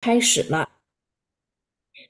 开始了。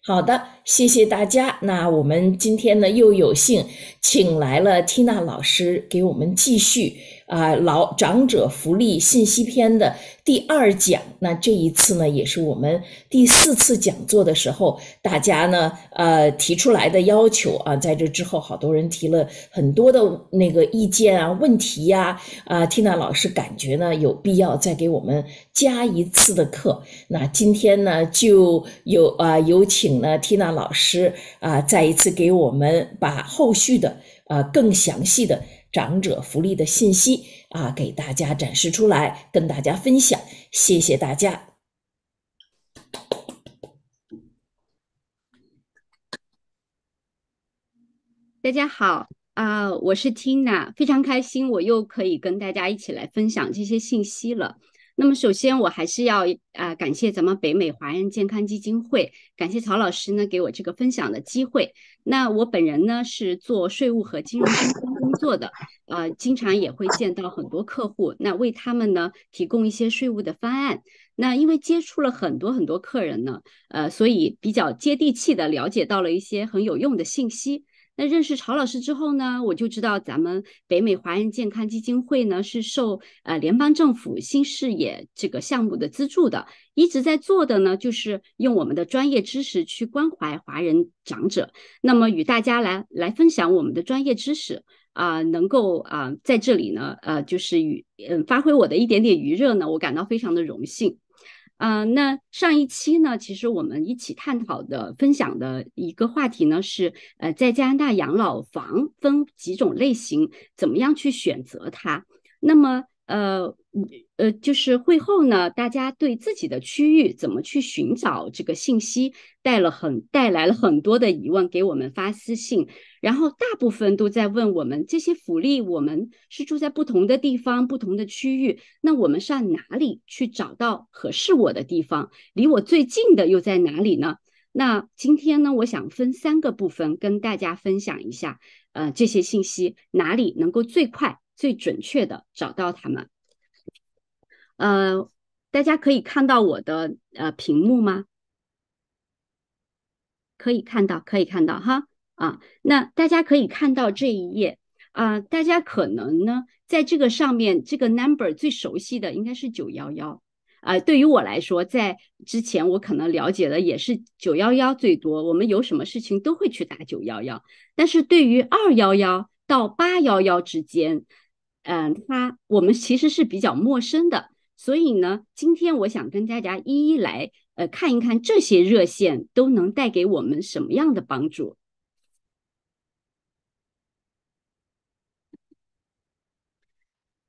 好的，谢谢大家。那我们今天呢，又有幸请来了缇娜老师，给我们继续。啊，老长者福利信息篇的第二讲，那这一次呢，也是我们第四次讲座的时候，大家呢，呃，提出来的要求啊，在这之后，好多人提了很多的那个意见啊、问题呀，啊，缇娜老师感觉呢，有必要再给我们加一次的课，那今天呢，就有啊，有请呢，缇娜老师啊，再一次给我们把后续的啊，更详细的。长者福利的信息啊，给大家展示出来，跟大家分享。谢谢大家。大家好啊，我是 Tina，非常开心，我又可以跟大家一起来分享这些信息了。那么首先，我还是要啊感谢咱们北美华人健康基金会，感谢曹老师呢给我这个分享的机会。那我本人呢是做税务和金融相关工作的，呃，经常也会见到很多客户，那为他们呢提供一些税务的方案。那因为接触了很多很多客人呢，呃，所以比较接地气的了解到了一些很有用的信息。那认识曹老师之后呢，我就知道咱们北美华人健康基金会呢是受呃联邦政府新视野这个项目的资助的，一直在做的呢就是用我们的专业知识去关怀华人长者。那么与大家来来分享我们的专业知识啊，能够啊在这里呢呃就是与嗯发挥我的一点点余热呢，我感到非常的荣幸。啊，那上一期呢，其实我们一起探讨的、分享的一个话题呢，是呃，在加拿大养老房分几种类型，怎么样去选择它？那么，呃。呃，就是会后呢，大家对自己的区域怎么去寻找这个信息，带了很带来了很多的疑问，给我们发私信。然后大部分都在问我们这些福利，我们是住在不同的地方、不同的区域，那我们上哪里去找到合适我的地方？离我最近的又在哪里呢？那今天呢，我想分三个部分跟大家分享一下，呃，这些信息哪里能够最快、最准确的找到他们。呃，大家可以看到我的呃屏幕吗？可以看到，可以看到哈啊。那大家可以看到这一页啊，大家可能呢在这个上面这个 number 最熟悉的应该是九幺幺啊。对于我来说，在之前我可能了解的也是九幺幺最多，我们有什么事情都会去打九幺幺。但是对于二幺幺到八幺幺之间，嗯，它我们其实是比较陌生的。所以呢，今天我想跟大家一一来，呃，看一看这些热线都能带给我们什么样的帮助。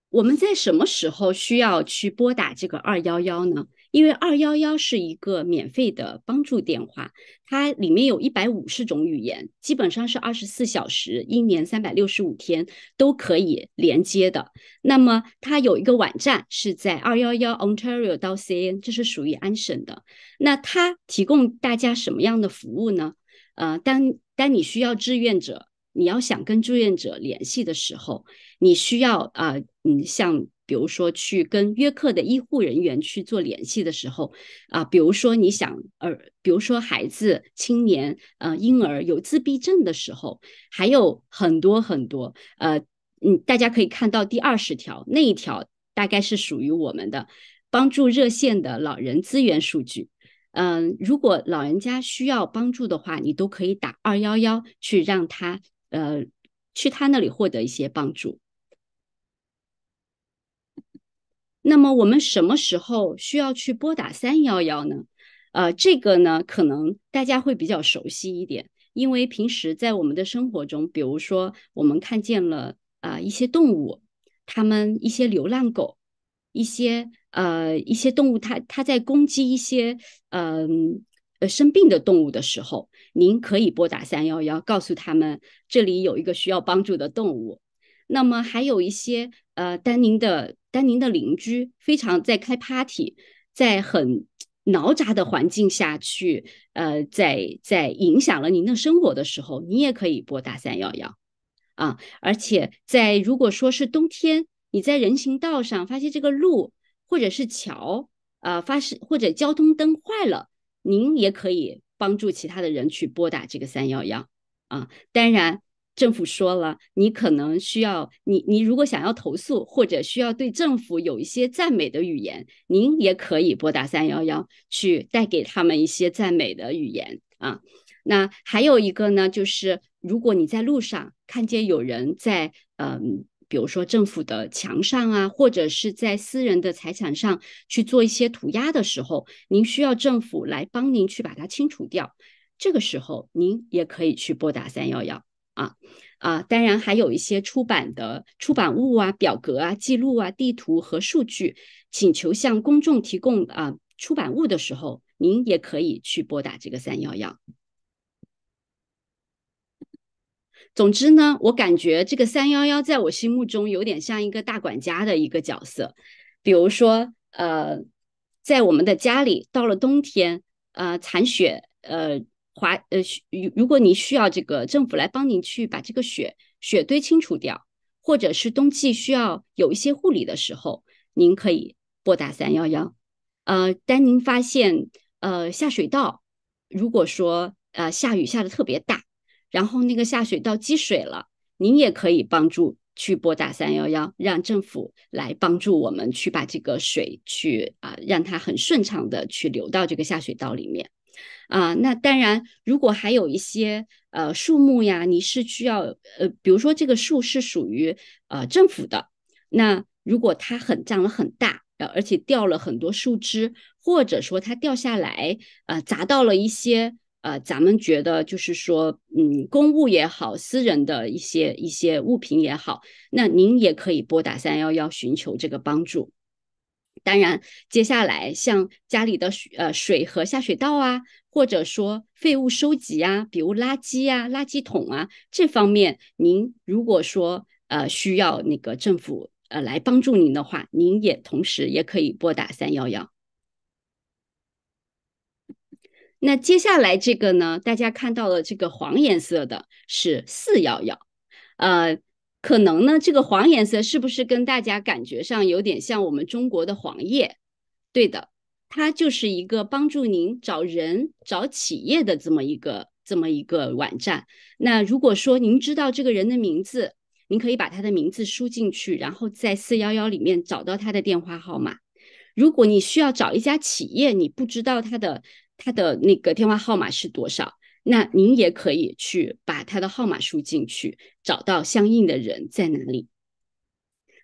我们在什么时候需要去拨打这个二幺幺呢？因为二幺幺是一个免费的帮助电话，它里面有一百五十种语言，基本上是二十四小时、一年三百六十五天都可以连接的。那么它有一个网站是在二幺幺 Ontario 到 CN，这是属于安省的。那它提供大家什么样的服务呢？呃，当当你需要志愿者，你要想跟志愿者联系的时候，你需要啊，嗯，像。比如说，去跟约克的医护人员去做联系的时候，啊，比如说你想呃，比如说孩子、青年、呃婴儿有自闭症的时候，还有很多很多，呃，嗯，大家可以看到第二十条那一条，大概是属于我们的帮助热线的老人资源数据。嗯，如果老人家需要帮助的话，你都可以打二幺幺去让他呃去他那里获得一些帮助。那么我们什么时候需要去拨打三幺幺呢？呃，这个呢，可能大家会比较熟悉一点，因为平时在我们的生活中，比如说我们看见了啊一些动物，他们一些流浪狗，一些呃一些动物，它它在攻击一些嗯呃生病的动物的时候，您可以拨打三幺幺，告诉他们这里有一个需要帮助的动物。那么还有一些呃，丹宁的丹宁的邻居非常在开 party，在很嘈杂的环境下去呃，在在影响了您的生活的时候，您也可以拨打三幺幺啊。而且在如果说是冬天，你在人行道上发现这个路或者是桥啊发生或者交通灯坏了，您也可以帮助其他的人去拨打这个三幺幺啊。当然。政府说了，你可能需要你，你如果想要投诉或者需要对政府有一些赞美的语言，您也可以拨打三幺幺去带给他们一些赞美的语言啊。那还有一个呢，就是如果你在路上看见有人在嗯，比如说政府的墙上啊，或者是在私人的财产上去做一些涂鸦的时候，您需要政府来帮您去把它清除掉，这个时候您也可以去拨打三幺幺。啊啊，当然还有一些出版的出版物啊、表格啊、记录啊、地图和数据。请求向公众提供啊出版物的时候，您也可以去拨打这个三幺幺。总之呢，我感觉这个三幺幺在我心目中有点像一个大管家的一个角色。比如说，呃，在我们的家里，到了冬天，呃，残雪，呃。滑呃需如如果你需要这个政府来帮您去把这个雪雪堆清除掉，或者是冬季需要有一些护理的时候，您可以拨打三幺幺。呃，当您发现呃下水道如果说呃下雨下的特别大，然后那个下水道积水了，您也可以帮助去拨打三幺幺，让政府来帮助我们去把这个水去啊让它很顺畅的去流到这个下水道里面。啊，那当然，如果还有一些呃树木呀，你是需要呃，比如说这个树是属于呃政府的，那如果它很长了很大，呃，而且掉了很多树枝，或者说它掉下来，呃，砸到了一些呃，咱们觉得就是说，嗯，公物也好，私人的一些一些物品也好，那您也可以拨打三幺幺寻求这个帮助。当然，接下来像家里的水、呃水和下水道啊，或者说废物收集啊，比如垃圾啊、垃圾桶啊，这方面，您如果说呃需要那个政府呃来帮助您的话，您也同时也可以拨打三幺幺。那接下来这个呢，大家看到的这个黄颜色的是四幺幺，呃。可能呢，这个黄颜色是不是跟大家感觉上有点像我们中国的黄页？对的，它就是一个帮助您找人、找企业的这么一个、这么一个网站。那如果说您知道这个人的名字，您可以把他的名字输进去，然后在四幺幺里面找到他的电话号码。如果你需要找一家企业，你不知道他的他的那个电话号码是多少。那您也可以去把他的号码输进去，找到相应的人在哪里。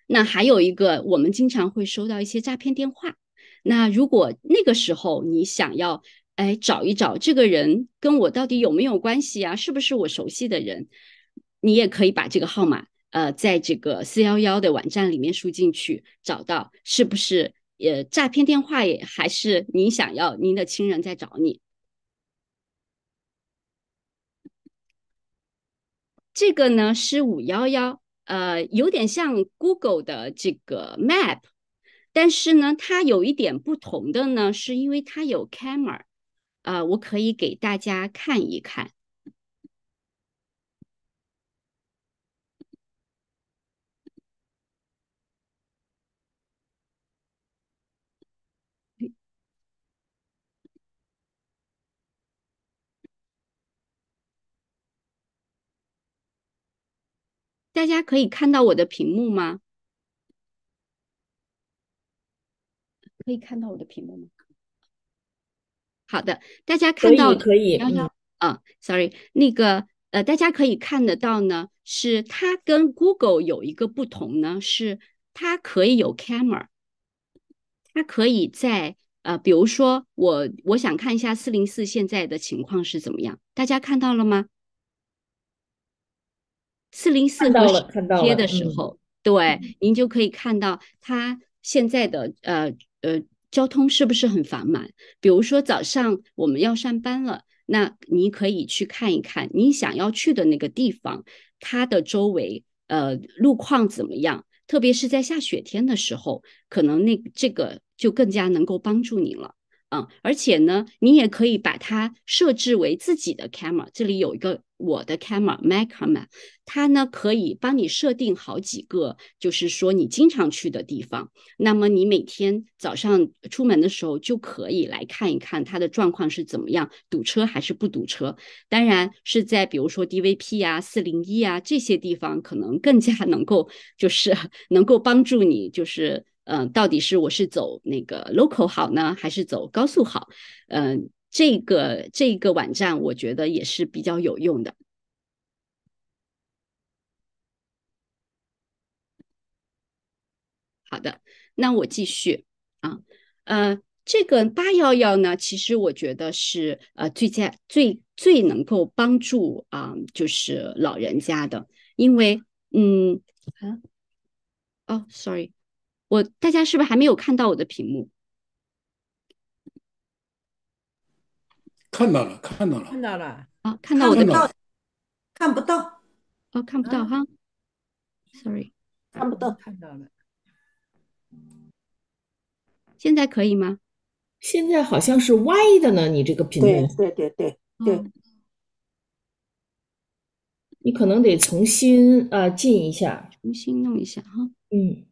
那还有一个，我们经常会收到一些诈骗电话。那如果那个时候你想要，哎，找一找这个人跟我到底有没有关系啊？是不是我熟悉的人？你也可以把这个号码，呃，在这个四幺幺的网站里面输进去，找到是不是？呃，诈骗电话也还是您想要您的亲人在找你。这个呢是五幺幺，呃，有点像 Google 的这个 Map，但是呢，它有一点不同的呢，是因为它有 Camera，呃，我可以给大家看一看。大家可以看到我的屏幕吗？可以看到我的屏幕吗？好的，大家看到可以幺幺啊，sorry，那个呃，大家可以看得到呢，是它跟 Google 有一个不同呢，是它可以有 camera，它可以在呃，比如说我我想看一下四零四现在的情况是怎么样，大家看到了吗？四零四号贴的时候，对，您就可以看到它现在的呃呃交通是不是很繁忙？比如说早上我们要上班了，那你可以去看一看你想要去的那个地方，它的周围呃路况怎么样？特别是在下雪天的时候，可能那这个就更加能够帮助您了嗯，而且呢，你也可以把它设置为自己的 camera，这里有一个。我的 camera m a c m e r a 它呢可以帮你设定好几个，就是说你经常去的地方。那么你每天早上出门的时候就可以来看一看它的状况是怎么样，堵车还是不堵车。当然是在比如说 DVP 啊、四零一啊这些地方，可能更加能够就是 能够帮助你，就是嗯，到底是我是走那个 local 好呢，还是走高速好？嗯。这个这个网站，我觉得也是比较有用的。好的，那我继续啊，呃，这个八幺幺呢，其实我觉得是呃，最佳最最能够帮助啊，就是老人家的，因为嗯啊，哦，sorry，我大家是不是还没有看到我的屏幕？看到了，看到了，看到了，啊，看到我的，看不到，哦，看不到哈，sorry，看不到，看到了，现在可以吗？现在好像是歪的呢，你这个屏幕，对对对对对，你可能得重新啊进一下，重新弄一下哈，嗯。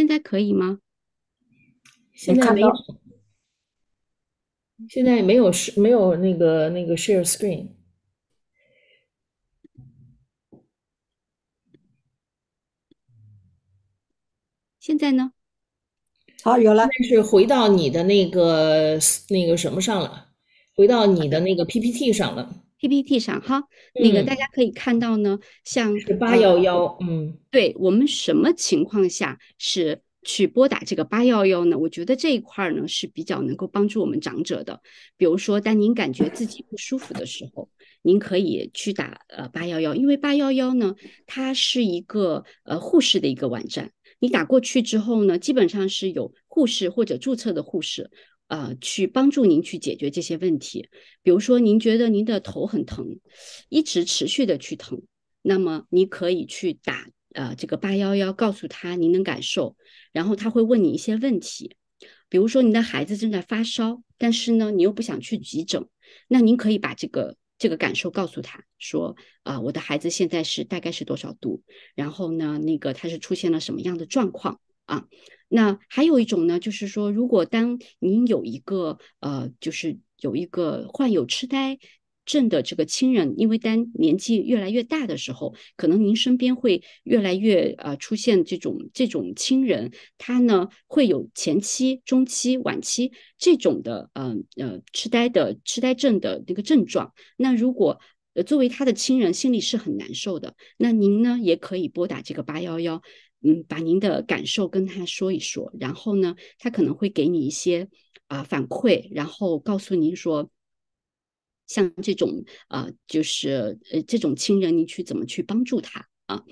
现在可以吗？现在没有，现在没有是没有那个那个 share screen。现在呢？好，有了，是回到你的那个那个什么上了，回到你的那个 P P T 上了。PPT 上哈，那个大家可以看到呢，像八幺幺，嗯，对我们什么情况下是去拨打这个八幺幺呢？我觉得这一块呢是比较能够帮助我们长者的，比如说当您感觉自己不舒服的时候，您可以去打呃八幺幺，因为八幺幺呢它是一个呃护士的一个网站，你打过去之后呢，基本上是有护士或者注册的护士。呃，去帮助您去解决这些问题。比如说，您觉得您的头很疼，一直持续的去疼，那么你可以去打呃这个八幺幺，告诉他您能感受，然后他会问你一些问题。比如说，您的孩子正在发烧，但是呢，你又不想去急诊，那您可以把这个这个感受告诉他说，啊，我的孩子现在是大概是多少度，然后呢，那个他是出现了什么样的状况啊？那还有一种呢，就是说，如果当您有一个呃，就是有一个患有痴呆症的这个亲人，因为当年纪越来越大的时候，可能您身边会越来越呃出现这种这种亲人，他呢会有前期、中期、晚期这种的呃呃痴呆的痴呆症的那个症状。那如果呃作为他的亲人，心里是很难受的。那您呢也可以拨打这个八幺幺。嗯，把您的感受跟他说一说，然后呢，他可能会给你一些啊反馈，然后告诉您说，像这种啊，就是呃这种亲人，您去怎么去帮助他啊？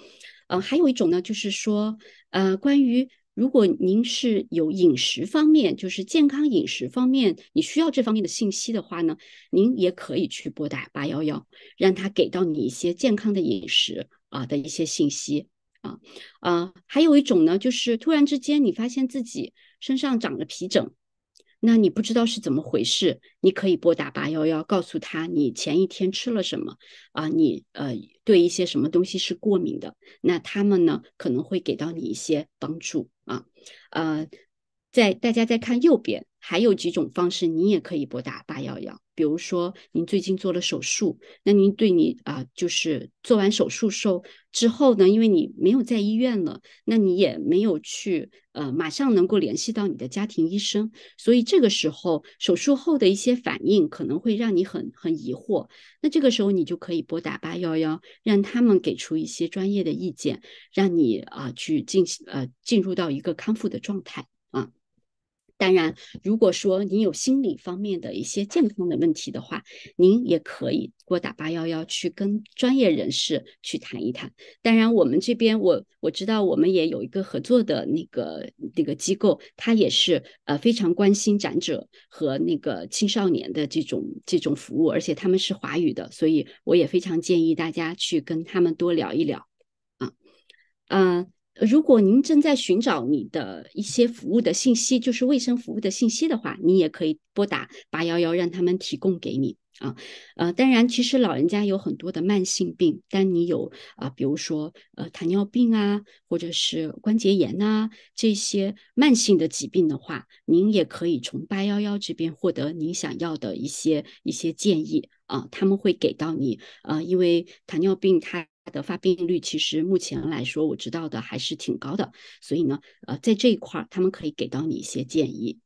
呃，还有一种呢，就是说呃，关于如果您是有饮食方面，就是健康饮食方面，你需要这方面的信息的话呢，您也可以去拨打八幺幺，让他给到你一些健康的饮食啊的一些信息。啊，还有一种呢，就是突然之间你发现自己身上长了皮疹，那你不知道是怎么回事，你可以拨打八幺幺，告诉他你前一天吃了什么啊，你呃对一些什么东西是过敏的，那他们呢可能会给到你一些帮助啊，呃。在大家在看右边，还有几种方式，你也可以拨打八幺幺。比如说，您最近做了手术，那您对你啊，就是做完手术后之后呢，因为你没有在医院了，那你也没有去呃，马上能够联系到你的家庭医生，所以这个时候手术后的一些反应可能会让你很很疑惑。那这个时候你就可以拨打八幺幺，让他们给出一些专业的意见，让你啊去进行呃进入到一个康复的状态。当然，如果说您有心理方面的一些健康的问题的话，您也可以拨打八幺幺去跟专业人士去谈一谈。当然，我们这边我我知道我们也有一个合作的那个那个机构，他也是呃非常关心长者和那个青少年的这种这种服务，而且他们是华语的，所以我也非常建议大家去跟他们多聊一聊。啊，嗯。如果您正在寻找你的一些服务的信息，就是卫生服务的信息的话，你也可以拨打八幺幺，让他们提供给你啊。呃，当然，其实老人家有很多的慢性病，但你有啊，比如说呃糖尿病啊，或者是关节炎啊这些慢性的疾病的话，您也可以从八幺幺这边获得您想要的一些一些建议啊，他们会给到你啊，因为糖尿病它。的发病率其实目前来说，我知道的还是挺高的，所以呢，呃，在这一块儿，他们可以给到你一些建议。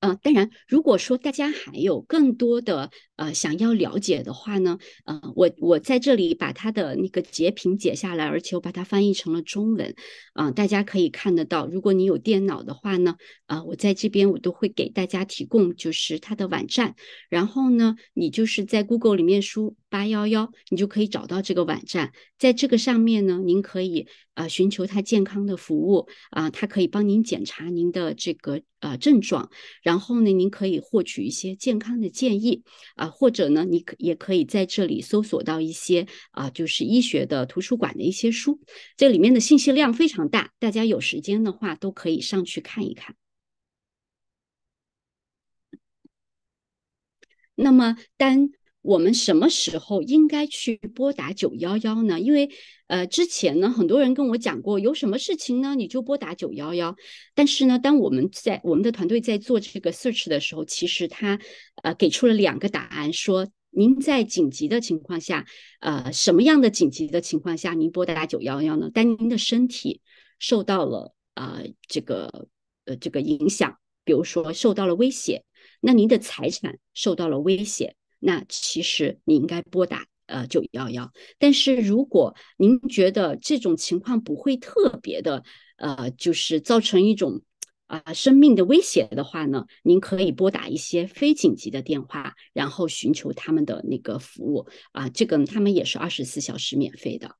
嗯，当然，如果说大家还有更多的。呃，想要了解的话呢，呃，我我在这里把它的那个截屏截下来，而且我把它翻译成了中文，啊，大家可以看得到。如果你有电脑的话呢，啊，我在这边我都会给大家提供就是它的网站，然后呢，你就是在 Google 里面输八幺幺，你就可以找到这个网站。在这个上面呢，您可以啊寻求它健康的服务啊，它可以帮您检查您的这个呃症状，然后呢，您可以获取一些健康的建议啊。或者呢，你可也可以在这里搜索到一些啊，就是医学的图书馆的一些书，这里面的信息量非常大，大家有时间的话都可以上去看一看。那么，单我们什么时候应该去拨打九幺幺呢？因为，呃，之前呢，很多人跟我讲过，有什么事情呢，你就拨打九幺幺。但是呢，当我们在我们的团队在做这个 search 的时候，其实他呃给出了两个答案，说您在紧急的情况下，呃，什么样的紧急的情况下您拨打九幺幺呢？当您的身体受到了呃这个呃这个影响，比如说受到了威胁，那您的财产受到了威胁。那其实你应该拨打呃九幺幺，但是如果您觉得这种情况不会特别的呃，就是造成一种啊生命的威胁的话呢，您可以拨打一些非紧急的电话，然后寻求他们的那个服务啊，这个他们也是二十四小时免费的。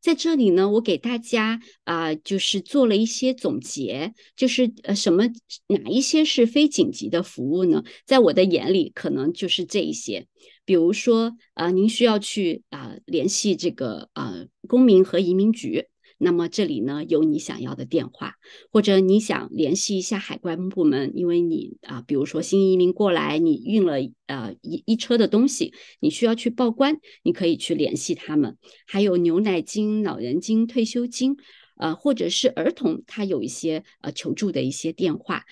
在这里呢，我给大家啊，就是做了一些总结，就是呃，什么哪一些是非紧急的服务呢？在我的眼里，可能就是这一些，比如说啊，您需要去啊联系这个啊公民和移民局。那么这里呢有你想要的电话，或者你想联系一下海关部门，因为你啊，比如说新移民过来，你运了呃一一车的东西，你需要去报关，你可以去联系他们。还有牛奶金、老人金、退休金，呃，或者是儿童他有一些呃求助的一些电话。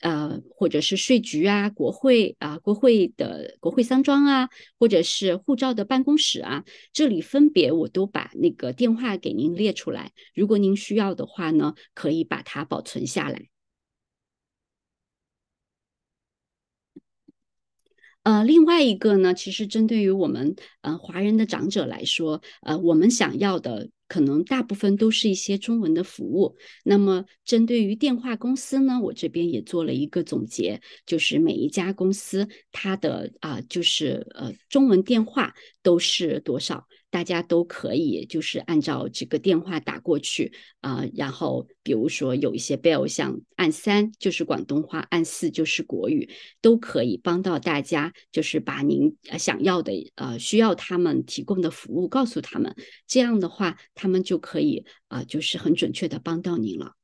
呃，或者是税局啊，国会啊，国会的国会山庄啊，或者是护照的办公室啊，这里分别我都把那个电话给您列出来，如果您需要的话呢，可以把它保存下来。呃，另外一个呢，其实针对于我们呃华人的长者来说，呃，我们想要的。可能大部分都是一些中文的服务。那么，针对于电话公司呢，我这边也做了一个总结，就是每一家公司它的啊，就是呃，中文电话都是多少。大家都可以，就是按照这个电话打过去啊，然后比如说有一些 bell，像按三就是广东话，按四就是国语，都可以帮到大家，就是把您想要的呃需要他们提供的服务告诉他们，这样的话他们就可以啊，就是很准确的帮到您了。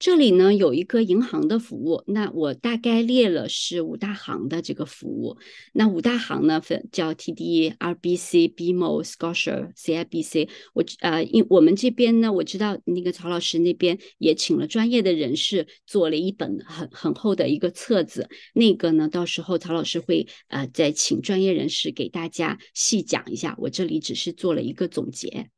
这里呢有一个银行的服务，那我大概列了是五大行的这个服务。那五大行呢分叫 T D R B C BMO Scotia C I B C。我呃，因我们这边呢，我知道那个曹老师那边也请了专业的人士做了一本很很厚的一个册子。那个呢，到时候曹老师会呃再请专业人士给大家细讲一下。我这里只是做了一个总结。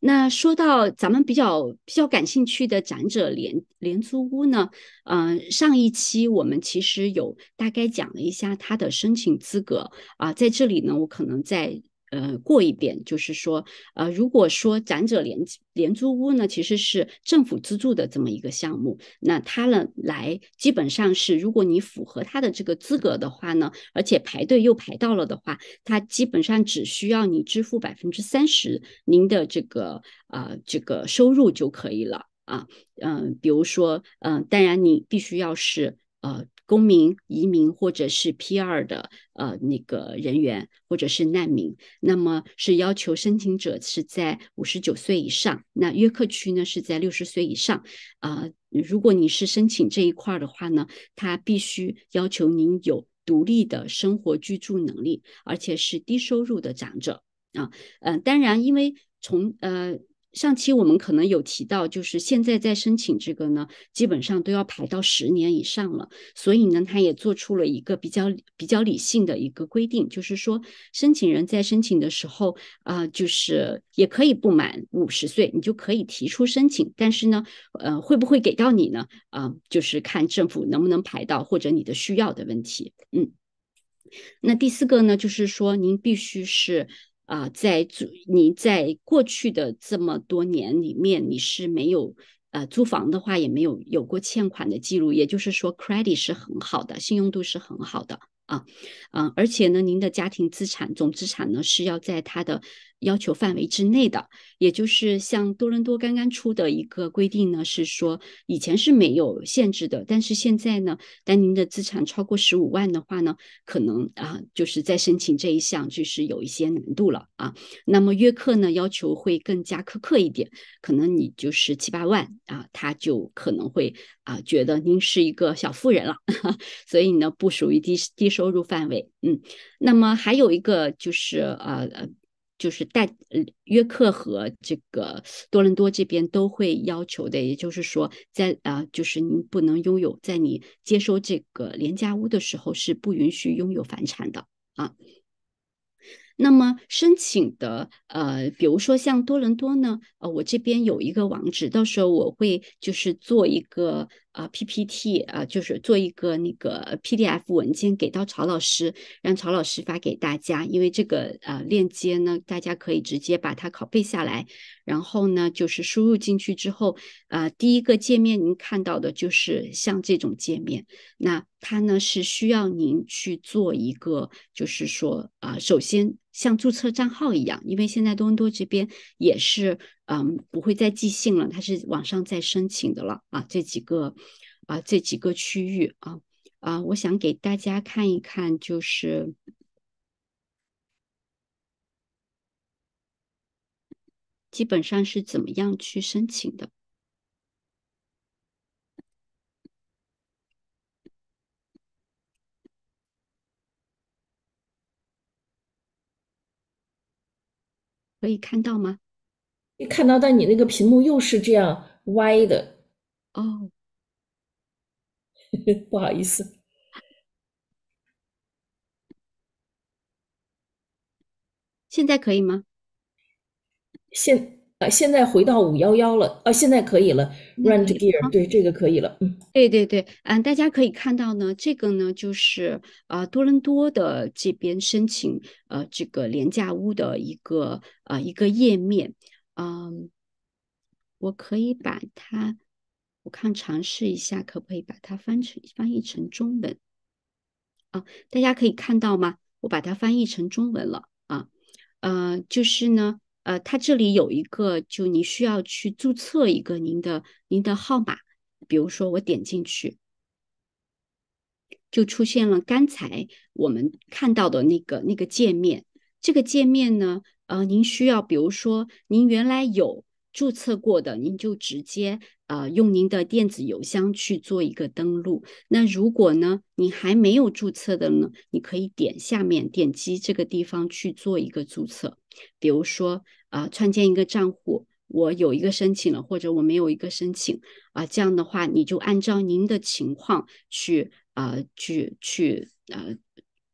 那说到咱们比较比较感兴趣的展者廉廉租屋呢，嗯，上一期我们其实有大概讲了一下它的申请资格啊，在这里呢，我可能在。呃，过一点就是说，呃，如果说长者联联租屋呢，其实是政府资助的这么一个项目，那它呢来基本上是，如果你符合它的这个资格的话呢，而且排队又排到了的话，它基本上只需要你支付百分之三十您的这个呃这个收入就可以了啊，嗯，比如说，嗯，当然你必须要是呃。公民、移民或者是 P 二的呃那个人员，或者是难民，那么是要求申请者是在五十九岁以上。那约克区呢是在六十岁以上。啊，如果你是申请这一块的话呢，他必须要求您有独立的生活居住能力，而且是低收入的长者啊。嗯，当然，因为从呃。上期我们可能有提到，就是现在在申请这个呢，基本上都要排到十年以上了。所以呢，他也做出了一个比较比较理性的一个规定，就是说，申请人在申请的时候，啊，就是也可以不满五十岁，你就可以提出申请。但是呢，呃，会不会给到你呢？啊，就是看政府能不能排到或者你的需要的问题。嗯，那第四个呢，就是说您必须是。啊，在租你在过去的这么多年里面，你是没有呃租房的话也没有有过欠款的记录，也就是说 credit 是很好的，信用度是很好的啊，嗯，而且呢，您的家庭资产总资产呢是要在它的。要求范围之内的，也就是像多伦多刚刚出的一个规定呢，是说以前是没有限制的，但是现在呢，当您的资产超过十五万的话呢，可能啊，就是在申请这一项就是有一些难度了啊。那么约克呢，要求会更加苛刻一点，可能你就是七八万啊，他就可能会啊，觉得您是一个小富人了，所以呢，不属于低低收入范围。嗯，那么还有一个就是呃。就是带，约克和这个多伦多这边都会要求的，也就是说，在啊，就是您不能拥有，在你接收这个廉价屋的时候是不允许拥有房产的啊。那么申请的，呃，比如说像多伦多呢，呃，我这边有一个网址，到时候我会就是做一个。啊，PPT 啊，就是做一个那个 PDF 文件给到曹老师，让曹老师发给大家。因为这个呃链接呢，大家可以直接把它拷贝下来，然后呢，就是输入进去之后，呃，第一个界面您看到的就是像这种界面，那它呢是需要您去做一个，就是说啊，首先。像注册账号一样，因为现在多伦多这边也是，嗯，不会再寄信了，它是网上再申请的了啊。这几个，啊，这几个区域啊，啊，我想给大家看一看，就是基本上是怎么样去申请的。可以看到吗？你看到，但你那个屏幕又是这样歪的哦，不好意思。现在可以吗？现。呃，现在回到五幺幺了，啊，现在可以了。range gear，对这个可以了。嗯，对对对，嗯，大家可以看到呢，这个呢就是啊多伦多的这边申请呃这个廉价屋的一个啊一个页面，嗯，我可以把它，我看尝试一下，可不可以把它翻成翻译成中文？啊，大家可以看到吗？我把它翻译成中文了啊，呃，就是呢。呃，它这里有一个，就你需要去注册一个您的您的号码。比如说，我点进去，就出现了刚才我们看到的那个那个界面。这个界面呢，呃，您需要，比如说您原来有注册过的，您就直接呃用您的电子邮箱去做一个登录。那如果呢，你还没有注册的呢，你可以点下面点击这个地方去做一个注册，比如说。啊，创建一个账户，我有一个申请了，或者我没有一个申请啊，这样的话你就按照您的情况去啊，去去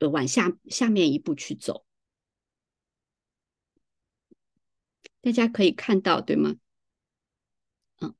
呃，往下下面一步去走。大家可以看到，对吗？嗯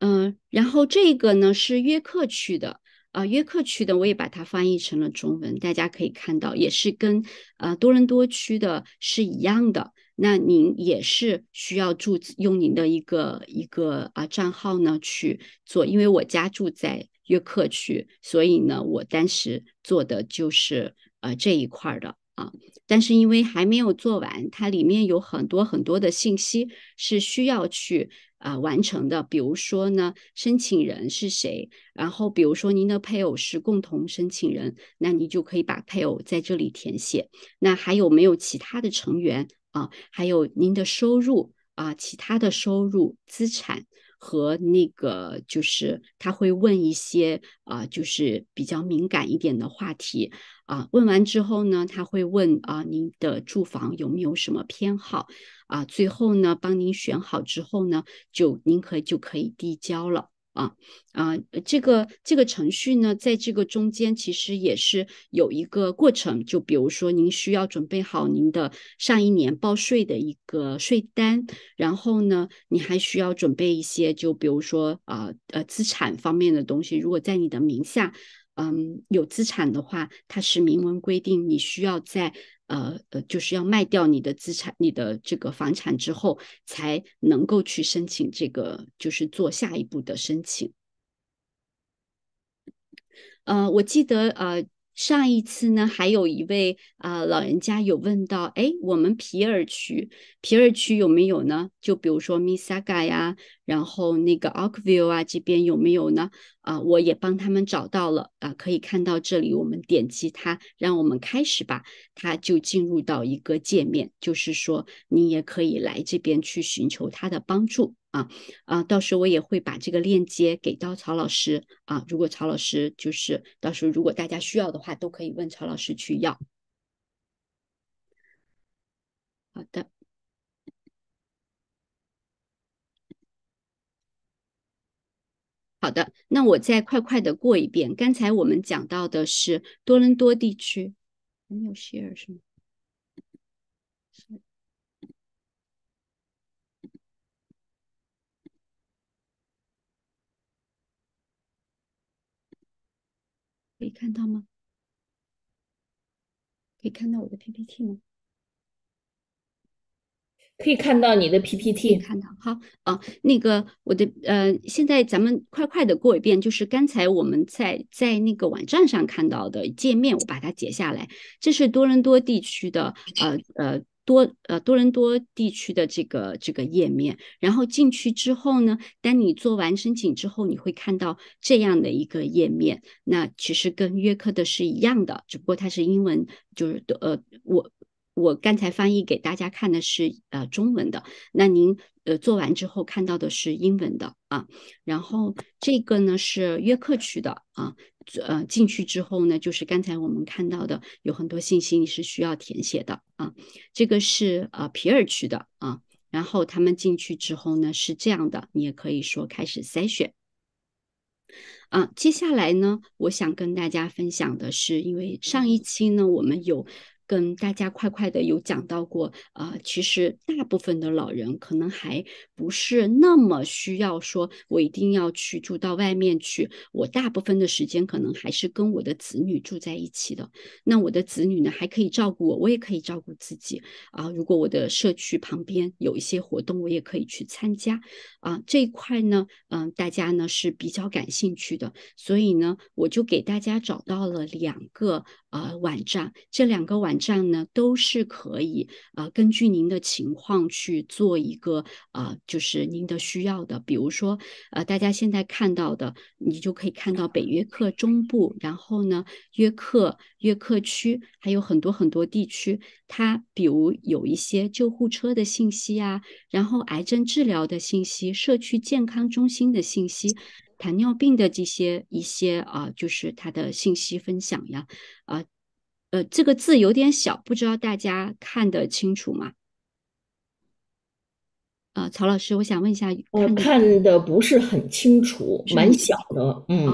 嗯，然后这个呢是约克区的啊，约克区的我也把它翻译成了中文，大家可以看到，也是跟呃多伦多区的是一样的。那您也是需要注用您的一个一个啊账号呢去做，因为我家住在约克区，所以呢，我当时做的就是呃这一块的啊。但是因为还没有做完，它里面有很多很多的信息是需要去啊完成的。比如说呢，申请人是谁？然后比如说您的配偶是共同申请人，那你就可以把配偶在这里填写。那还有没有其他的成员？啊，还有您的收入啊，其他的收入、资产和那个就是他会问一些啊，就是比较敏感一点的话题啊。问完之后呢，他会问啊，您的住房有没有什么偏好啊？最后呢，帮您选好之后呢，就您可以就可以递交了。啊啊，这个这个程序呢，在这个中间其实也是有一个过程。就比如说，您需要准备好您的上一年报税的一个税单，然后呢，你还需要准备一些，就比如说啊呃资产方面的东西，如果在你的名下。嗯，有资产的话，它是明文规定，你需要在呃呃，就是要卖掉你的资产，你的这个房产之后，才能够去申请这个，就是做下一步的申请。呃，我记得呃，上一次呢，还有一位啊老人家有问到，哎，我们皮尔区，皮尔区有没有呢？就比如说 Misaga 呀，然后那个 Oakville 啊，这边有没有呢？啊，我也帮他们找到了啊，可以看到这里，我们点击它，让我们开始吧，它就进入到一个界面，就是说你也可以来这边去寻求他的帮助。啊啊，到时候我也会把这个链接给到曹老师啊。如果曹老师就是到时候，如果大家需要的话，都可以问曹老师去要。好的，好的。那我再快快的过一遍，刚才我们讲到的是多伦多地区，没有 share 是吗？可以看到吗？可以看到我的 PPT 吗？可以看到你的 PPT，看到好啊。那个我的呃，现在咱们快快的过一遍，就是刚才我们在在那个网站上看到的界面，我把它截下来。这是多伦多地区的呃呃。多呃多伦多地区的这个这个页面，然后进去之后呢，当你做完申请之后，你会看到这样的一个页面，那其实跟约克的是一样的，只不过它是英文，就是呃我。我刚才翻译给大家看的是呃中文的，那您呃做完之后看到的是英文的啊。然后这个呢是约克区的啊，呃进去之后呢就是刚才我们看到的有很多信息是需要填写的啊。这个是呃皮尔区的啊，然后他们进去之后呢是这样的，你也可以说开始筛选啊。接下来呢，我想跟大家分享的是，因为上一期呢我们有。跟大家快快的有讲到过，呃，其实大部分的老人可能还不是那么需要说，我一定要去住到外面去，我大部分的时间可能还是跟我的子女住在一起的。那我的子女呢，还可以照顾我，我也可以照顾自己啊。如果我的社区旁边有一些活动，我也可以去参加啊。这一块呢，嗯，大家呢是比较感兴趣的，所以呢，我就给大家找到了两个呃网站，这两个网。上呢都是可以啊，根据您的情况去做一个啊，就是您的需要的。比如说，呃，大家现在看到的，你就可以看到北约克中部，然后呢，约克约克区，还有很多很多地区，它比如有一些救护车的信息啊，然后癌症治疗的信息，社区健康中心的信息，糖尿病的这些一些啊，就是它的信息分享呀，啊。呃，这个字有点小，不知道大家看得清楚吗？呃，曹老师，我想问一下，我看的不是很清楚，蛮小的，嗯，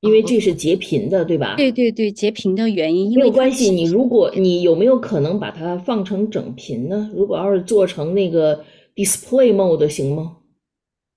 因为这是截屏的，对吧？对对对，截屏的原因没有关系。你如果你有没有可能把它放成整屏呢？如果要是做成那个 display mode，行吗？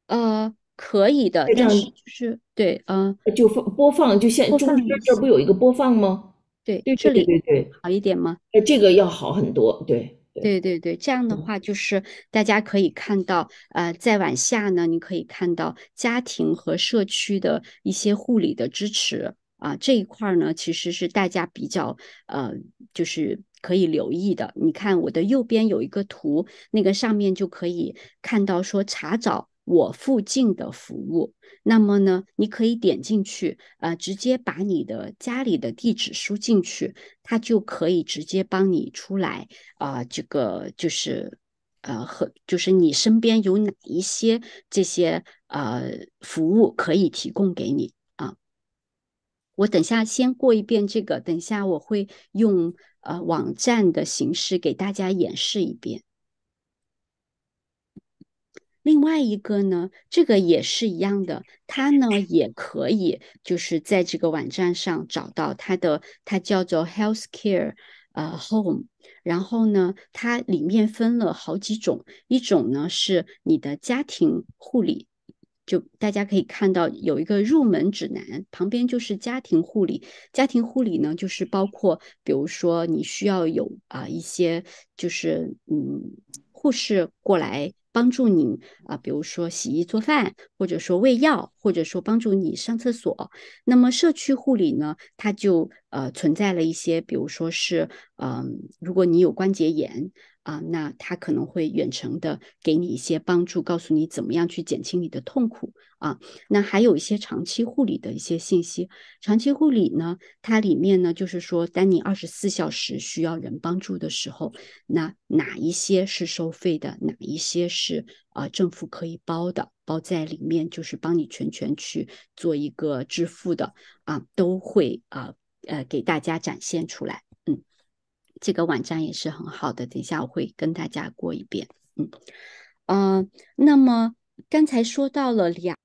呃，可以的。这样就是对，嗯，就放播放，就现中间这不有一个播放吗？对，对这里对对好一点吗？呃，这个要好很多，对对对对，这样的话就是大家可以看到，呃，再往下呢，你可以看到家庭和社区的一些护理的支持啊，这一块呢其实是大家比较呃，就是可以留意的。你看我的右边有一个图，那个上面就可以看到说查找。我附近的服务，那么呢？你可以点进去，呃，直接把你的家里的地址输进去，它就可以直接帮你出来，啊，这个就是，呃，和就是你身边有哪一些这些呃服务可以提供给你啊？我等下先过一遍这个，等下我会用呃网站的形式给大家演示一遍。另外一个呢，这个也是一样的，它呢 也可以，就是在这个网站上找到它的，它叫做 Healthcare，呃，Home。然后呢，它里面分了好几种，一种呢是你的家庭护理，就大家可以看到有一个入门指南，旁边就是家庭护理。家庭护理呢，就是包括，比如说你需要有啊一些，就是嗯，护士过来。帮助你啊，比如说洗衣做饭，或者说喂药，或者说帮助你上厕所。那么社区护理呢，它就呃存在了一些，比如说是嗯，如果你有关节炎。啊，那他可能会远程的给你一些帮助，告诉你怎么样去减轻你的痛苦啊。那还有一些长期护理的一些信息，长期护理呢，它里面呢就是说，当你二十四小时需要人帮助的时候，那哪一些是收费的，哪一些是啊政府可以包的，包在里面就是帮你全权去做一个支付的啊，都会啊呃给大家展现出来。这个网站也是很好的，等一下我会跟大家过一遍。嗯嗯，那么刚才说到了两，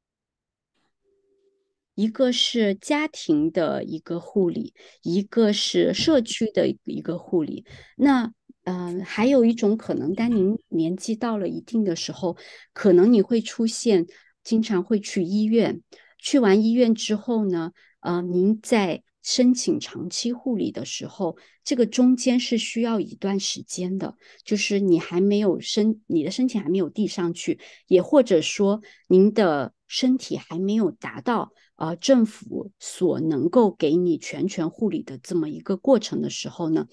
一个是家庭的一个护理，一个是社区的一个护理。那嗯，还有一种可能，当您年纪到了一定的时候，可能你会出现经常会去医院，去完医院之后呢，呃，您在。申请长期护理的时候，这个中间是需要一段时间的，就是你还没有申，你的申请还没有递上去，也或者说您的身体还没有达到呃政府所能够给你全权护理的这么一个过程的时候呢，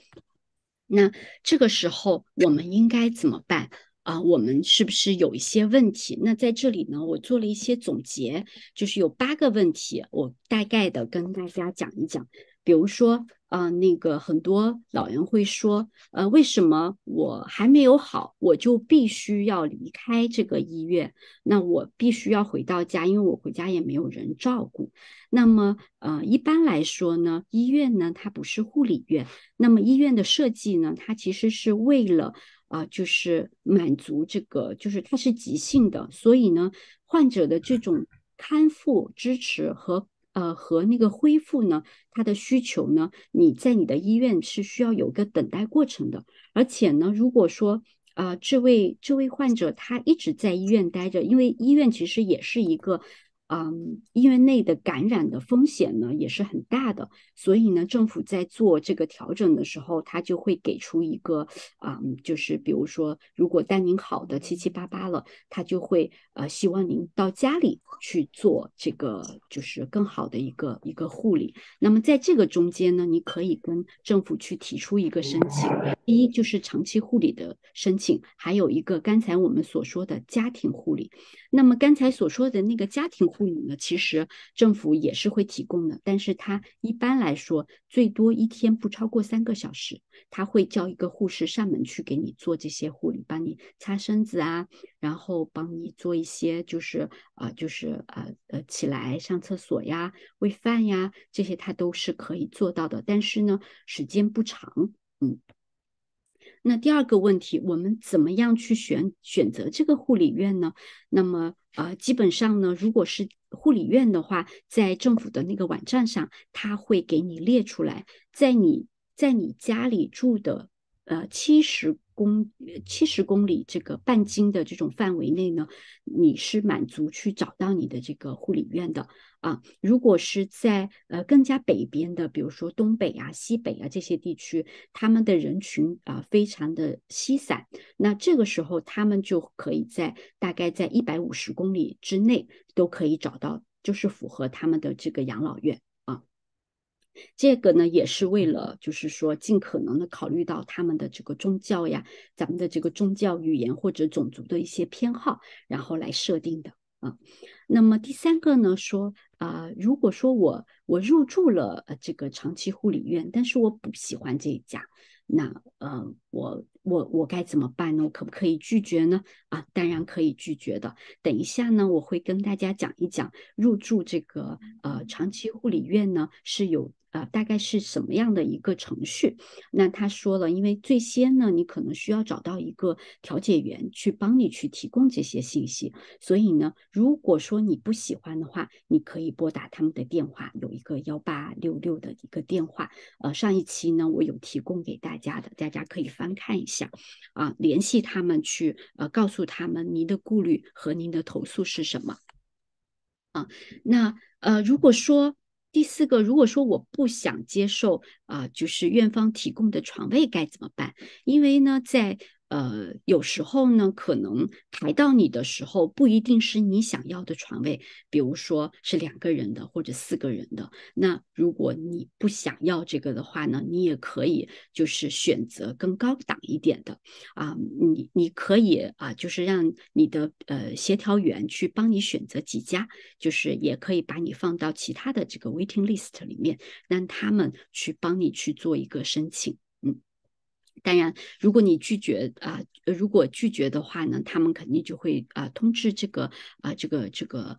那这个时候我们应该怎么办？啊，我们是不是有一些问题？那在这里呢，我做了一些总结，就是有八个问题，我大概的跟大家讲一讲。比如说啊，那个很多老人会说，呃，为什么我还没有好，我就必须要离开这个医院？那我必须要回到家，因为我回家也没有人照顾。那么，呃，一般来说呢，医院呢它不是护理院，那么医院的设计呢，它其实是为了。啊，就是满足这个，就是它是急性的，所以呢，患者的这种康复支持和呃和那个恢复呢，他的需求呢，你在你的医院是需要有个等待过程的，而且呢，如果说啊，这位这位患者他一直在医院待着，因为医院其实也是一个。嗯，医院内的感染的风险呢也是很大的，所以呢，政府在做这个调整的时候，他就会给出一个，嗯，就是比如说，如果丹您好的七七八八了，他就会呃希望您到家里去做这个，就是更好的一个一个护理。那么在这个中间呢，你可以跟政府去提出一个申请，第一就是长期护理的申请，还有一个刚才我们所说的家庭护理。那么刚才所说的那个家庭。护理呢，其实政府也是会提供的，但是他一般来说最多一天不超过三个小时，他会叫一个护士上门去给你做这些护理，帮你擦身子啊，然后帮你做一些就是啊，就是呃呃起来上厕所呀、喂饭呀这些，他都是可以做到的。但是呢，时间不长，嗯。那第二个问题，我们怎么样去选选择这个护理院呢？那么。呃，基本上呢，如果是护理院的话，在政府的那个网站上，他会给你列出来，在你在你家里住的，呃，七十。公七十公里这个半径的这种范围内呢，你是满足去找到你的这个护理院的啊。如果是在呃更加北边的，比如说东北啊、西北啊这些地区，他们的人群啊非常的稀散，那这个时候他们就可以在大概在一百五十公里之内都可以找到，就是符合他们的这个养老院。这个呢，也是为了，就是说，尽可能的考虑到他们的这个宗教呀，咱们的这个宗教语言或者种族的一些偏好，然后来设定的啊。那么第三个呢，说啊，如果说我我入住了这个长期护理院，但是我不喜欢这一家，那呃，我我我该怎么办呢？我可不可以拒绝呢？啊，当然可以拒绝的。等一下呢，我会跟大家讲一讲入住这个呃长期护理院呢是有。呃，大概是什么样的一个程序？那他说了，因为最先呢，你可能需要找到一个调解员去帮你去提供这些信息。所以呢，如果说你不喜欢的话，你可以拨打他们的电话，有一个幺八六六的一个电话。呃，上一期呢，我有提供给大家的，大家可以翻看一下。啊，联系他们去，呃，告诉他们您的顾虑和您的投诉是什么。啊，那呃，如果说。第四个，如果说我不想接受啊，就是院方提供的床位该怎么办？因为呢，在。呃，有时候呢，可能排到你的时候不一定是你想要的床位，比如说是两个人的或者四个人的。那如果你不想要这个的话呢，你也可以就是选择更高档一点的啊。你你可以啊，就是让你的呃协调员去帮你选择几家，就是也可以把你放到其他的这个 waiting list 里面，让他们去帮你去做一个申请，嗯。当然，如果你拒绝啊，如果拒绝的话呢，他们肯定就会啊通知这个啊，这个这个。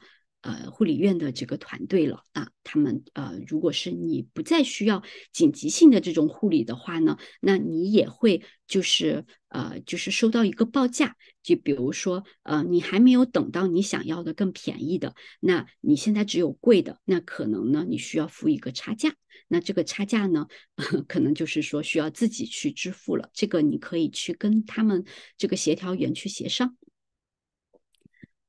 呃，护理院的这个团队了啊，他们呃，如果是你不再需要紧急性的这种护理的话呢，那你也会就是呃，就是收到一个报价，就比如说呃，你还没有等到你想要的更便宜的，那你现在只有贵的，那可能呢，你需要付一个差价，那这个差价呢，可能就是说需要自己去支付了，这个你可以去跟他们这个协调员去协商。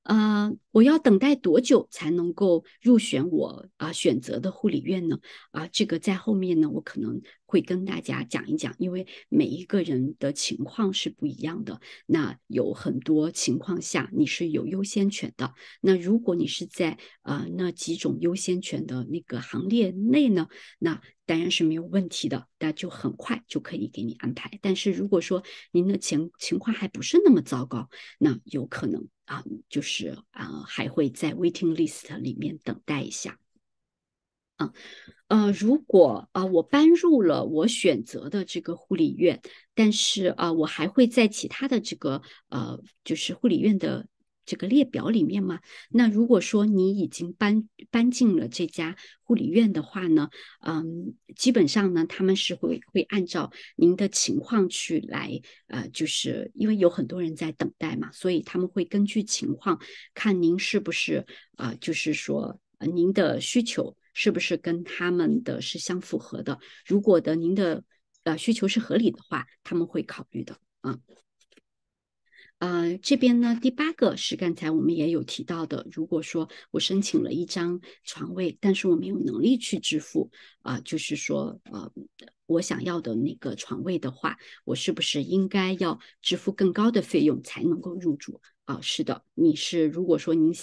啊，我要等待多久才能够入选我啊选择的护理院呢？啊，这个在后面呢，我可能。会跟大家讲一讲，因为每一个人的情况是不一样的。那有很多情况下你是有优先权的。那如果你是在啊那几种优先权的那个行列内呢，那当然是没有问题的，那就很快就可以给你安排。但是如果说您的情情况还不是那么糟糕，那有可能啊就是啊还会在 waiting list 里面等待一下。啊，呃，如果啊，我搬入了我选择的这个护理院，但是啊，我还会在其他的这个呃，就是护理院的这个列表里面吗？那如果说你已经搬搬进了这家护理院的话呢，嗯，基本上呢，他们是会会按照您的情况去来，呃，就是因为有很多人在等待嘛，所以他们会根据情况看您是不是啊，就是说您的需求。是不是跟他们的是相符合的？如果的您的呃需求是合理的话，他们会考虑的啊。呃，这边呢，第八个是刚才我们也有提到的，如果说我申请了一张床位，但是我没有能力去支付，啊，就是说，呃，我想要的那个床位的话，我是不是应该要支付更高的费用才能够入住？啊，是的，你是如果说您，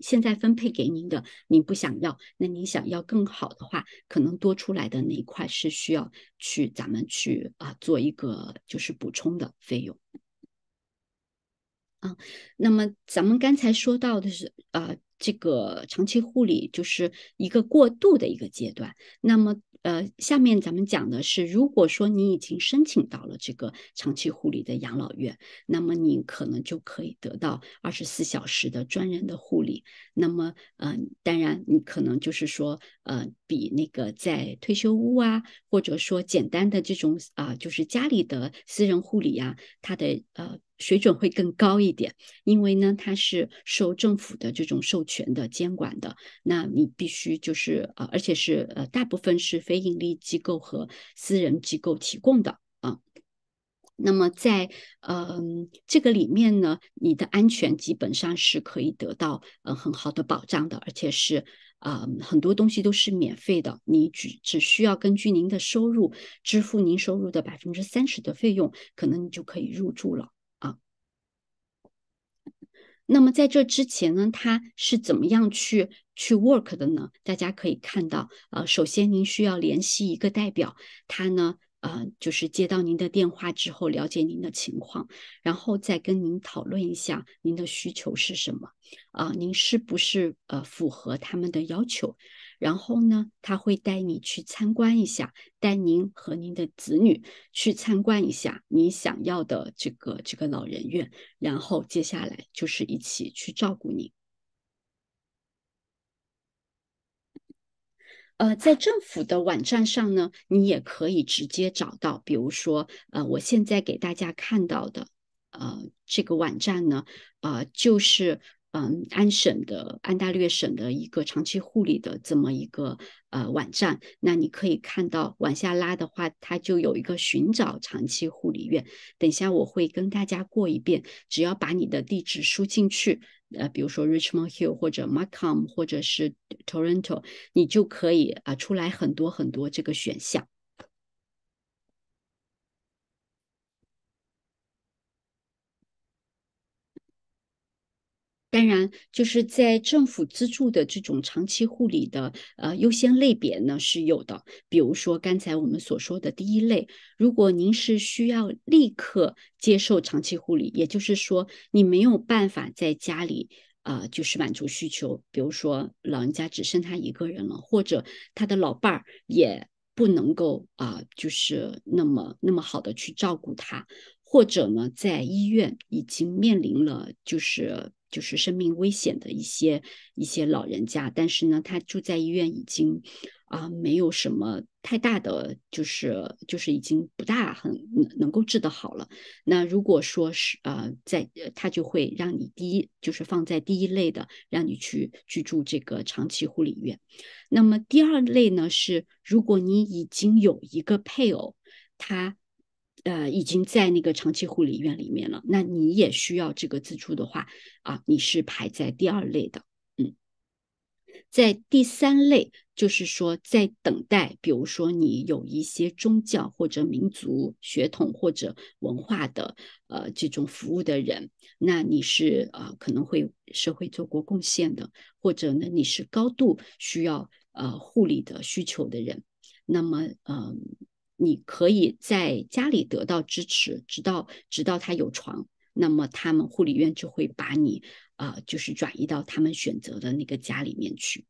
现在分配给您的，您不想要，那您想要更好的话，可能多出来的那一块是需要去咱们去啊，做一个就是补充的费用。啊，那么咱们刚才说到的是，啊，这个长期护理就是一个过渡的一个阶段。那么，呃，下面咱们讲的是，如果说你已经申请到了这个长期护理的养老院，那么你可能就可以得到二十四小时的专人的护理。那么，呃，当然，你可能就是说，呃，比那个在退休屋啊，或者说简单的这种啊，就是家里的私人护理呀，它的呃。水准会更高一点，因为呢，它是受政府的这种授权的监管的。那你必须就是呃，而且是呃，大部分是非盈利机构和私人机构提供的啊。那么在嗯这个里面呢，你的安全基本上是可以得到呃很好的保障的，而且是啊很多东西都是免费的。你只只需要根据您的收入支付您收入的百分之三十的费用，可能你就可以入住了。那么在这之前呢，他是怎么样去去 work 的呢？大家可以看到，呃，首先您需要联系一个代表，他呢，呃，就是接到您的电话之后，了解您的情况，然后再跟您讨论一下您的需求是什么，啊，您是不是呃符合他们的要求。然后呢，他会带你去参观一下，带您和您的子女去参观一下你想要的这个这个老人院。然后接下来就是一起去照顾你。呃，在政府的网站上呢，你也可以直接找到，比如说，呃，我现在给大家看到的，呃，这个网站呢，呃，就是。嗯，安省的安大略省的一个长期护理的这么一个呃网站，那你可以看到往下拉的话，它就有一个寻找长期护理院。等一下我会跟大家过一遍，只要把你的地址输进去，呃，比如说 Richmond Hill 或者 Markham 或者是 Toronto，你就可以啊出来很多很多这个选项。当然，就是在政府资助的这种长期护理的呃优先类别呢，是有的。比如说刚才我们所说的第一类，如果您是需要立刻接受长期护理，也就是说你没有办法在家里啊，就是满足需求，比如说老人家只剩他一个人了，或者他的老伴儿也不能够啊，就是那么那么好的去照顾他。或者呢，在医院已经面临了，就是就是生命危险的一些一些老人家，但是呢，他住在医院已经，啊，没有什么太大的，就是就是已经不大很能够治得好了。那如果说是呃，在他就会让你第一就是放在第一类的，让你去去住这个长期护理院。那么第二类呢，是如果你已经有一个配偶，他。呃，已经在那个长期护理院里面了。那你也需要这个资助的话，啊，你是排在第二类的。嗯，在第三类就是说，在等待，比如说你有一些宗教或者民族血统或者文化的呃这种服务的人，那你是呃可能会社会做过贡献的，或者呢你是高度需要呃护理的需求的人。那么，嗯。你可以在家里得到支持，直到直到他有床，那么他们护理院就会把你，呃，就是转移到他们选择的那个家里面去。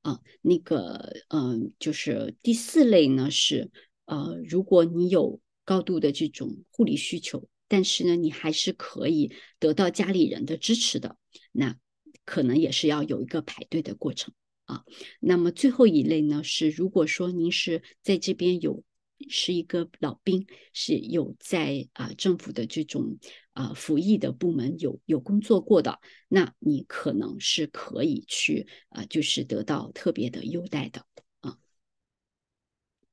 啊，那个，嗯，就是第四类呢是，呃，如果你有高度的这种护理需求，但是呢，你还是可以得到家里人的支持的，那可能也是要有一个排队的过程。啊，那么最后一类呢，是如果说您是在这边有是一个老兵，是有在啊政府的这种啊服役的部门有有工作过的，那你可能是可以去啊，就是得到特别的优待的。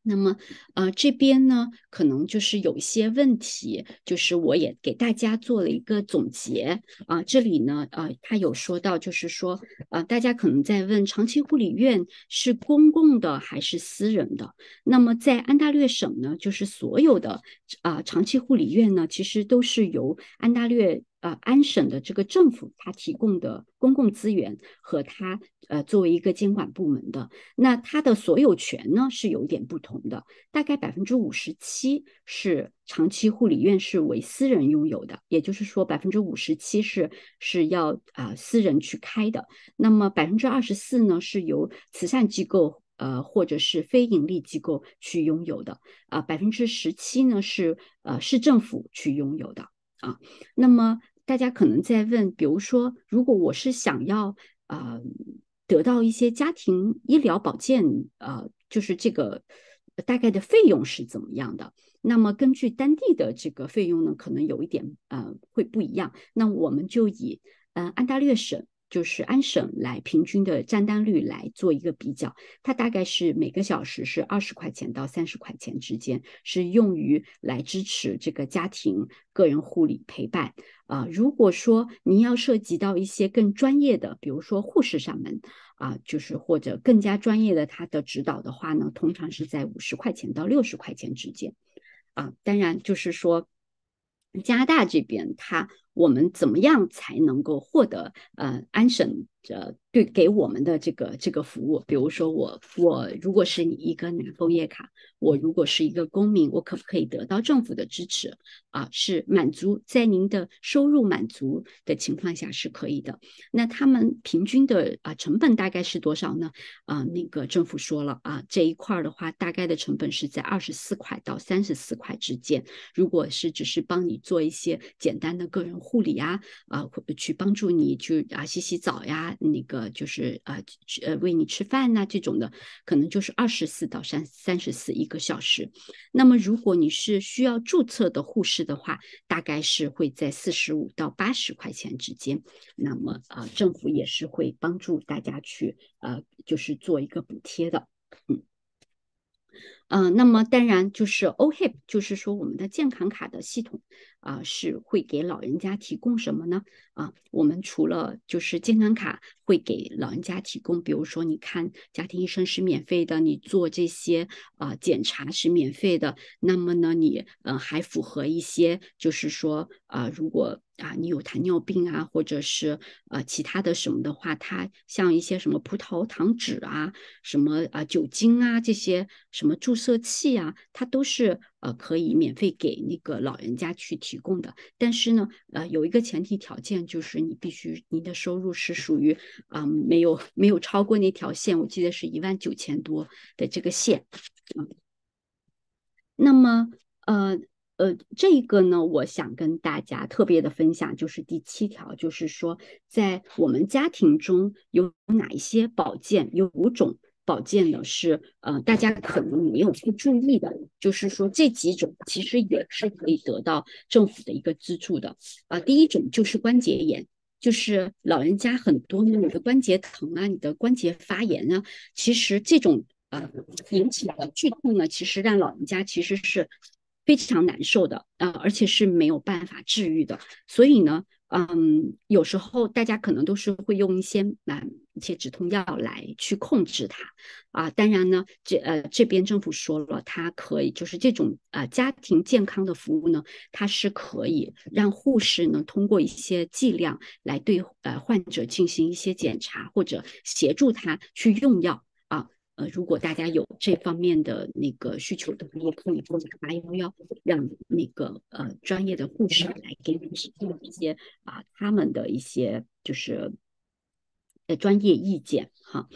那么，呃，这边呢，可能就是有一些问题，就是我也给大家做了一个总结啊。这里呢，呃，他有说到，就是说，呃，大家可能在问长期护理院是公共的还是私人的？那么，在安大略省呢，就是所有的啊长期护理院呢，其实都是由安大略。呃，安省的这个政府它提供的公共资源和它呃作为一个监管部门的，那它的所有权呢是有点不同的。大概百分之五十七是长期护理院是为私人拥有的，也就是说百分之五十七是是要啊私人去开的。那么百分之二十四呢是由慈善机构呃或者是非盈利机构去拥有的。啊，百分之十七呢是呃市政府去拥有的。啊，那么大家可能在问，比如说，如果我是想要啊得到一些家庭医疗保健，呃，就是这个大概的费用是怎么样的？那么根据当地的这个费用呢，可能有一点呃会不一样。那我们就以呃安大略省。就是按省来平均的占单率来做一个比较，它大概是每个小时是二十块钱到三十块钱之间，是用于来支持这个家庭个人护理陪伴。啊，如果说您要涉及到一些更专业的，比如说护士上门，啊，就是或者更加专业的他的指导的话呢，通常是在五十块钱到六十块钱之间。啊，当然就是说。加大这边，它我们怎么样才能够获得呃安审的？对，给我们的这个这个服务，比如说我我如果是一个拿工业卡，我如果是一个公民，我可不可以得到政府的支持啊？是满足在您的收入满足的情况下是可以的。那他们平均的啊成本大概是多少呢？啊，那个政府说了啊，这一块儿的话，大概的成本是在二十四块到三十四块之间。如果是只是帮你做一些简单的个人护理呀，啊，去帮助你去啊洗洗澡呀，那个。就是啊，呃，喂你吃饭呐，这种的，可能就是二十四到三三十四一个小时。那么，如果你是需要注册的护士的话，大概是会在四十五到八十块钱之间。那么，呃，政府也是会帮助大家去，呃，就是做一个补贴的，嗯。嗯，那么当然就是 OHP，就是说我们的健康卡的系统啊，是会给老人家提供什么呢？啊，我们除了就是健康卡会给老人家提供，比如说你看家庭医生是免费的，你做这些啊检查是免费的。那么呢，你呃还符合一些，就是说啊，如果啊你有糖尿病啊，或者是呃其他的什么的话，它像一些什么葡萄糖纸啊，什么啊酒精啊这些什么注。射器啊，它都是呃可以免费给那个老人家去提供的。但是呢，呃，有一个前提条件，就是你必须你的收入是属于啊没有没有超过那条线，我记得是一万九千多的这个线。嗯，那么呃呃这个呢，我想跟大家特别的分享，就是第七条，就是说在我们家庭中有哪一些保健有五种。保健的是，呃，大家可能没有去注意的，就是说这几种其实也是可以得到政府的一个资助的。啊，第一种就是关节炎，就是老人家很多你的关节疼啊，你的关节发炎啊，其实这种呃引起的剧痛呢，其实让老人家其实是非常难受的啊，而且是没有办法治愈的。所以呢，嗯，有时候大家可能都是会用一些蛮。一些止痛药来去控制它，啊，当然呢，这呃这边政府说了，它可以就是这种啊家庭健康的服务呢，它是可以让护士呢通过一些剂量来对呃患者进行一些检查或者协助他去用药啊，呃，如果大家有这方面的那个需求的话，也可以拨打八幺幺，让那个呃专业的护士来给你提供一些啊他们的一些就是。的专业意见哈，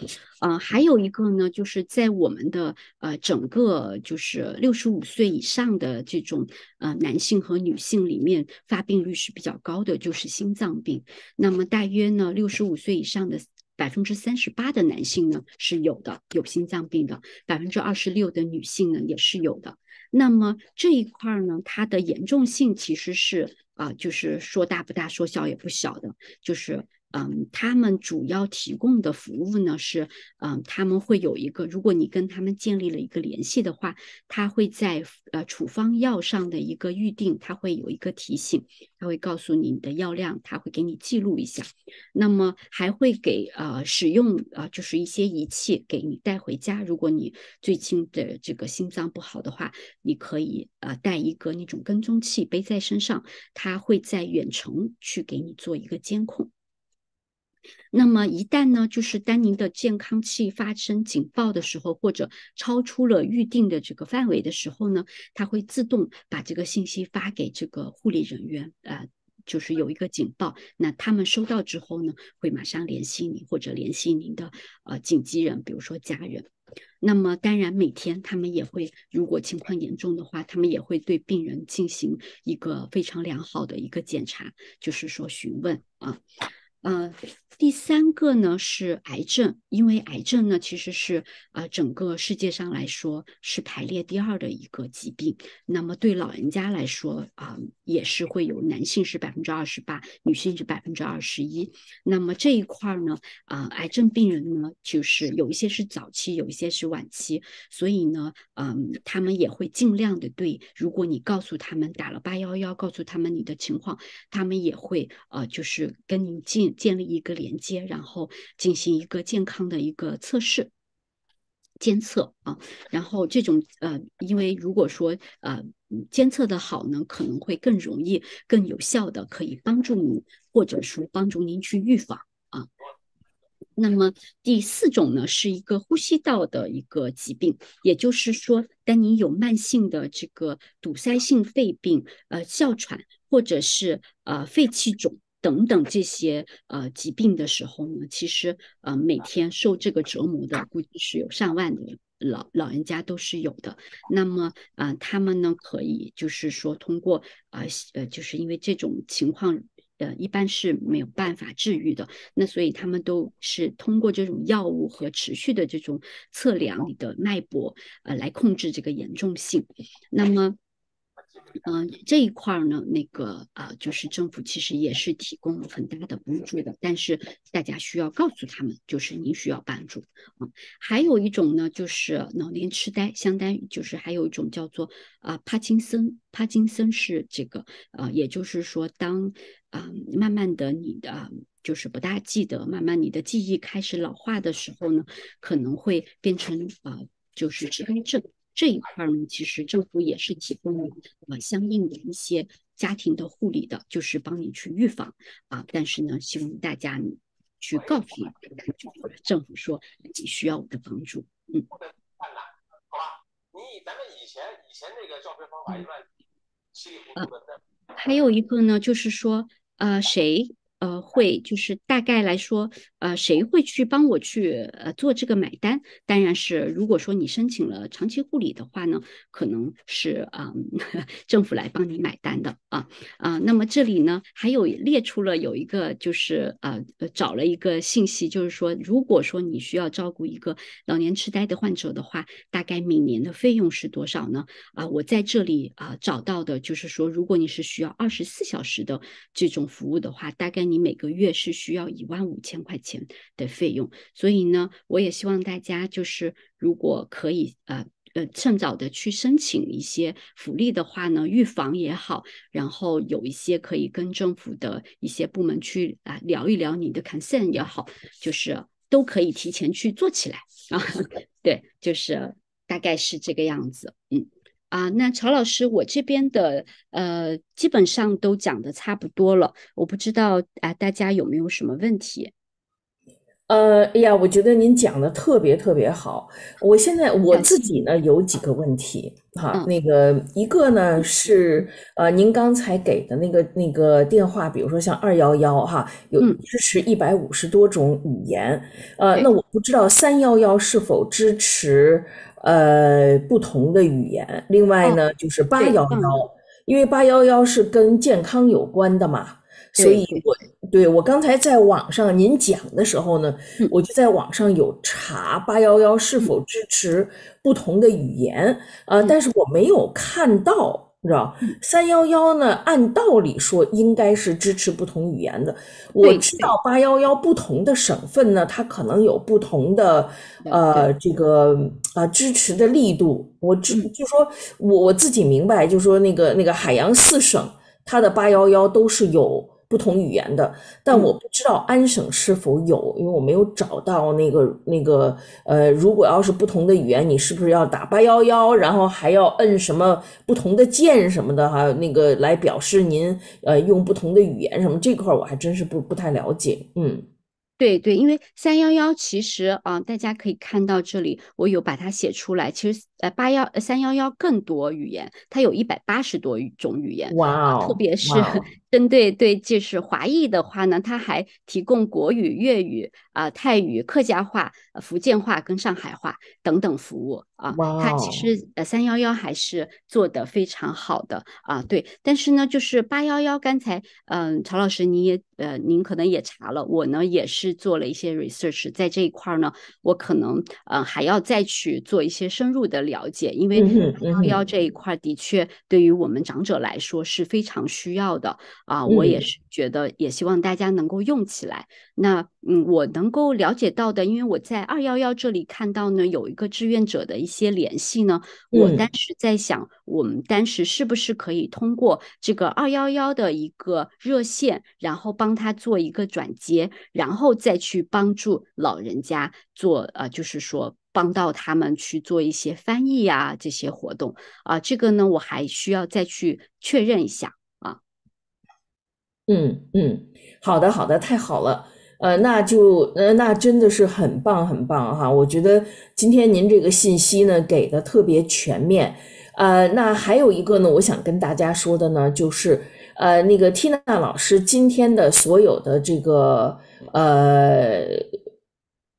呃，还有一个呢，就是在我们的呃整个就是六十五岁以上的这种呃男性和女性里面，发病率是比较高的，就是心脏病。那么大约呢，六十五岁以上的百分之三十八的男性呢是有的有心脏病的，百分之二十六的女性呢也是有的。那么这一块呢，它的严重性其实是啊，就是说大不大，说小也不小的，就是。嗯，他们主要提供的服务呢是，嗯，他们会有一个，如果你跟他们建立了一个联系的话，他会在呃处方药上的一个预定，他会有一个提醒，他会告诉你你的药量，他会给你记录一下。那么还会给呃使用呃就是一些仪器给你带回家。如果你最近的这个心脏不好的话，你可以呃带一个那种跟踪器背在身上，他会在远程去给你做一个监控。那么一旦呢，就是丹宁的健康器发生警报的时候，或者超出了预定的这个范围的时候呢，它会自动把这个信息发给这个护理人员，呃，就是有一个警报。那他们收到之后呢，会马上联系你或者联系您的呃紧急人，比如说家人。那么当然，每天他们也会，如果情况严重的话，他们也会对病人进行一个非常良好的一个检查，就是说询问啊。呃，第三个呢是癌症，因为癌症呢其实是呃整个世界上来说是排列第二的一个疾病。那么对老人家来说啊，也是会有男性是百分之二十八，女性是百分之二十一。那么这一块呢，啊，癌症病人呢，就是有一些是早期，有一些是晚期，所以呢，嗯，他们也会尽量的对，如果你告诉他们打了八幺幺，告诉他们你的情况，他们也会呃就是跟你进。建立一个连接，然后进行一个健康的一个测试监测啊，然后这种呃，因为如果说呃监测的好呢，可能会更容易、更有效的，可以帮助你，或者说帮助您去预防啊。那么第四种呢，是一个呼吸道的一个疾病，也就是说，当您有慢性的这个堵塞性肺病、呃哮喘或者是呃肺气肿。等等这些呃疾病的时候呢，其实呃每天受这个折磨的估计是有上万的老老人家都是有的。那么啊，他们呢可以就是说通过啊呃就是因为这种情况呃一般是没有办法治愈的，那所以他们都是通过这种药物和持续的这种测量你的脉搏呃，来控制这个严重性。那么。嗯，这一块儿呢，那个啊，就是政府其实也是提供了很大的帮助的，但是大家需要告诉他们，就是您需要帮助啊。还有一种呢，就是老年痴呆，相当于就是还有一种叫做啊帕金森。帕金森是这个呃，也就是说，当啊慢慢的你的就是不大记得，慢慢你的记忆开始老化的时候呢，可能会变成啊就是痴呆症。这一块儿呢，其实政府也是提供了相应的一些家庭的护理的，就是帮你去预防啊。但是呢，希望大家去告诉政府说你需要我的帮助。嗯。好吧？你以以咱们前前那个方法的。还有一个呢，就是说，呃，谁？呃，会就是大概来说，呃，谁会去帮我去呃做这个买单？当然是，如果说你申请了长期护理的话呢，可能是啊 政府来帮你买单的啊啊。那么这里呢还有列出了有一个就是呃找了一个信息，就是说，如果说你需要照顾一个老年痴呆的患者的话，大概每年的费用是多少呢？啊，我在这里啊找到的就是说，如果你是需要二十四小时的这种服务的话，大概。你每个月是需要一万五千块钱的费用，所以呢，我也希望大家就是，如果可以，呃呃，趁早的去申请一些福利的话呢，预防也好，然后有一些可以跟政府的一些部门去啊聊一聊你的 concern 也好，就是都可以提前去做起来 啊。对，就是大概是这个样子，嗯。啊，那曹老师，我这边的呃，基本上都讲的差不多了，我不知道啊，大家有没有什么问题？呃，哎呀，我觉得您讲的特别特别好。我现在我自己呢有几个问题哈，那个一个呢是呃，您刚才给的那个那个电话，比如说像二幺幺哈，有支持一百五十多种语言，呃，那我不知道三幺幺是否支持。呃，不同的语言。另外呢，就是八幺幺，因为八幺幺是跟健康有关的嘛，所以我对我刚才在网上您讲的时候呢，我就在网上有查八幺幺是否支持不同的语言，呃，但是我没有看到。知道三幺幺呢？按道理说应该是支持不同语言的。我知道八幺幺不同的省份呢，它可能有不同的呃，这个啊支持的力度。我知就说，我我自己明白，就说那个那个海洋四省，它的八幺幺都是有。不同语言的，但我不知道安省是否有，因为我没有找到那个那个呃，如果要是不同的语言，你是不是要打八幺幺，然后还要摁什么不同的键什么的哈，那个来表示您呃用不同的语言什么这块我还真是不不太了解。嗯，对对，因为三幺幺其实啊，大家可以看到这里，我有把它写出来。其实呃八幺三幺幺更多语言，它有一百八十多种语言。哇哦，特别是。针对对就是华裔的话呢，他还提供国语、粤语啊、泰语、客家话、福建话跟上海话等等服务啊。他其实呃三幺幺还是做得非常好的啊。对，但是呢，就是八幺幺，刚才嗯曹老师你也呃您可能也查了，我呢也是做了一些 research，在这一块呢，我可能呃还要再去做一些深入的了解，因为八幺幺这一块的确对于我们长者来说是非常需要的。啊，我也是觉得，也希望大家能够用起来。那，嗯，我能够了解到的，因为我在二幺幺这里看到呢，有一个志愿者的一些联系呢。我当时在想，我们当时是不是可以通过这个二幺幺的一个热线，然后帮他做一个转接，然后再去帮助老人家做，呃，就是说帮到他们去做一些翻译啊这些活动。啊，这个呢，我还需要再去确认一下。嗯嗯，好的好的，太好了，呃，那就呃那真的是很棒很棒哈，我觉得今天您这个信息呢给的特别全面，呃，那还有一个呢，我想跟大家说的呢就是，呃，那个缇娜老师今天的所有的这个呃。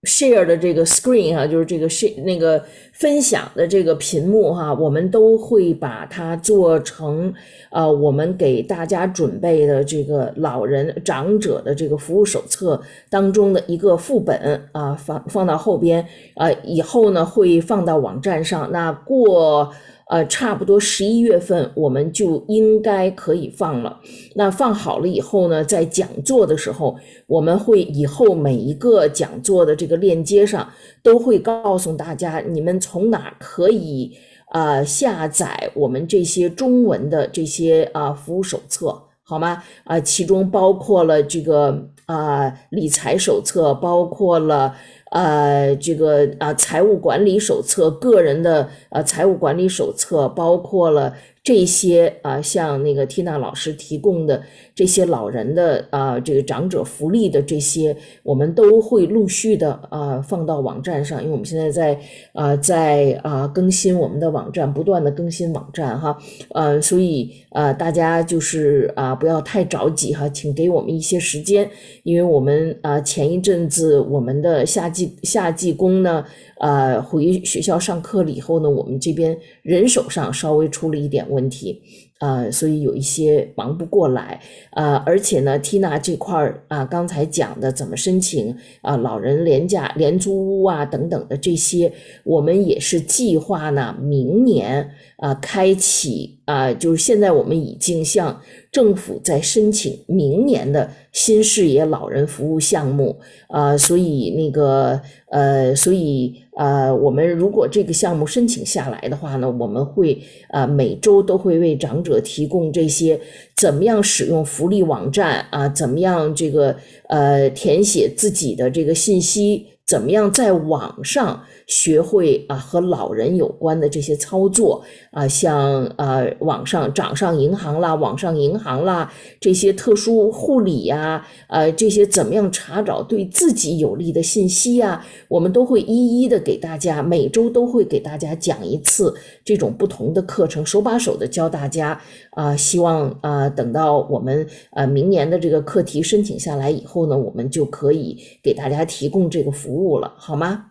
Share 的这个 screen 啊，就是这个 sh 那个分享的这个屏幕哈，我们都会把它做成啊，我们给大家准备的这个老人长者的这个服务手册当中的一个副本啊，放放到后边啊，以后呢会放到网站上。那过。呃，差不多十一月份我们就应该可以放了。那放好了以后呢，在讲座的时候，我们会以后每一个讲座的这个链接上都会告诉大家，你们从哪可以啊下载我们这些中文的这些啊服务手册，好吗？啊，其中包括了这个啊理财手册，包括了。呃，这个啊，财务管理手册，个人的啊，财务管理手册包括了。这些啊，像那个缇娜老师提供的这些老人的啊，这个长者福利的这些，我们都会陆续的啊放到网站上，因为我们现在在啊在啊更新我们的网站，不断的更新网站哈，嗯，所以呃大家就是啊不要太着急哈，请给我们一些时间，因为我们啊前一阵子我们的夏季夏季工呢。呃，回学校上课了以后呢，我们这边人手上稍微出了一点问题，啊，所以有一些忙不过来，啊，而且呢，缇娜这块儿啊，刚才讲的怎么申请啊，老人廉价廉租屋啊等等的这些，我们也是计划呢，明年啊，开启啊，就是现在我们已经向政府在申请明年的新视野老人服务项目啊，所以那个呃，所以。呃，我们如果这个项目申请下来的话呢，我们会呃每周都会为长者提供这些怎么样使用福利网站啊，怎么样这个呃填写自己的这个信息，怎么样在网上。学会啊，和老人有关的这些操作啊，像呃网上掌上银行啦、网上银行啦这些特殊护理呀，呃这些怎么样查找对自己有利的信息呀？我们都会一一的给大家，每周都会给大家讲一次这种不同的课程，手把手的教大家啊。希望啊，等到我们呃明年的这个课题申请下来以后呢，我们就可以给大家提供这个服务了，好吗？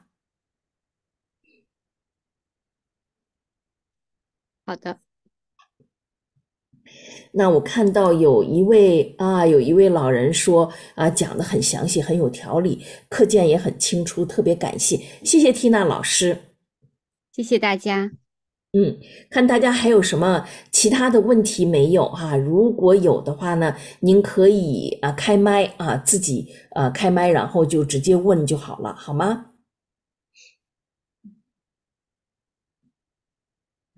好的，那我看到有一位啊，有一位老人说啊，讲的很详细，很有条理，课件也很清楚，特别感谢，谢谢缇娜老师，谢谢大家。嗯，看大家还有什么其他的问题没有哈？如果有的话呢，您可以啊开麦啊自己啊开麦，然后就直接问就好了，好吗？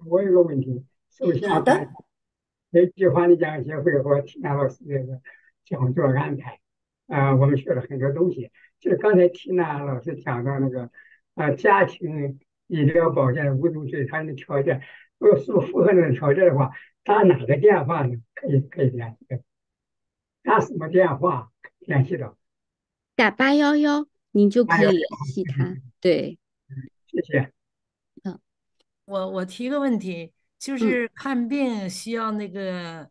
我有个问题，首先，这计划的讲协会和听那老师那个讲座安排，啊，我们学了很多东西。就是刚才听那老师讲到那个，啊，家庭医疗保险五种最他的条件，如果符合那个条件的话，打哪个电话可以可以联系？打什么电话联系的？打八幺幺，你就可以联系他，对，谢谢。我我提个问题，就是看病需要那个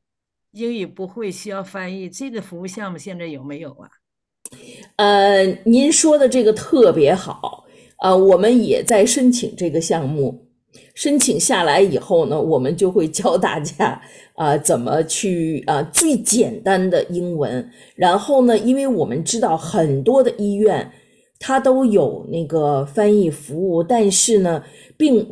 英语不会需要翻译，这个服务项目现在有没有啊？呃，您说的这个特别好呃，我们也在申请这个项目。申请下来以后呢，我们就会教大家啊怎么去啊最简单的英文。然后呢，因为我们知道很多的医院它都有那个翻译服务，但是呢，并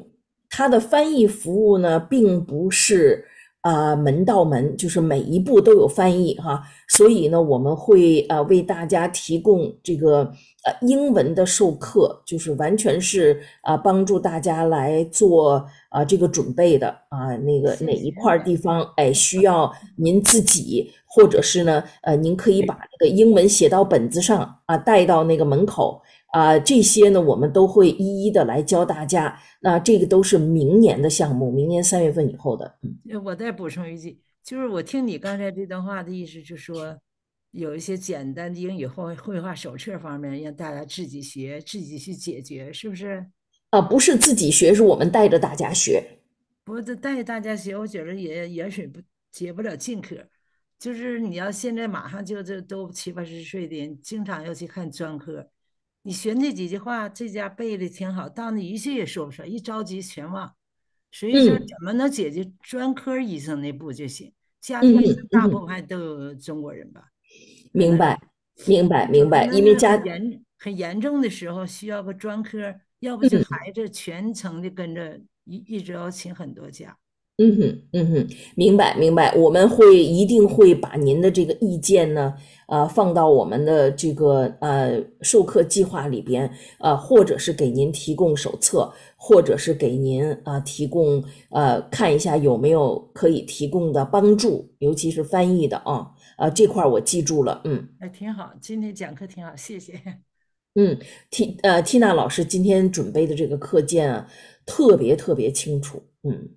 它的翻译服务呢，并不是啊门到门，就是每一步都有翻译哈。所以呢，我们会啊为大家提供这个呃英文的授课，就是完全是啊帮助大家来做啊这个准备的啊。那个哪一块地方哎需要您自己，或者是呢呃，您可以把那个英文写到本子上啊，带到那个门口。啊，这些呢，我们都会一一的来教大家。那这个都是明年的项目，明年三月份以后的。我再补充一句，就是我听你刚才这段话的意思，就说有一些简单的英语绘绘画手册方面，让大家自己学，自己去解决，是不是？啊，不是自己学，是我们带着大家学。不是带大家学，我觉得也远水不解不了近渴。就是你要现在马上就就都七八十岁的人，经常要去看专科。你学那几句话，这家背的挺好，到那一句也说不上，一着急全忘。所以说，怎么能解决专科医生那步就行？家庭大部分都有中国人吧？明白，明白，明白。因为家严很严重的时候，需要个专科，要不这孩子全程的跟着，一一直要请很多假。嗯哼，嗯哼，明白明白，我们会一定会把您的这个意见呢，呃，放到我们的这个呃授课计划里边，呃，或者是给您提供手册，或者是给您啊提供呃看一下有没有可以提供的帮助，尤其是翻译的啊，呃这块我记住了，嗯，哎挺好，今天讲课挺好，谢谢，嗯，蒂呃缇娜老师今天准备的这个课件啊，特别特别清楚，嗯。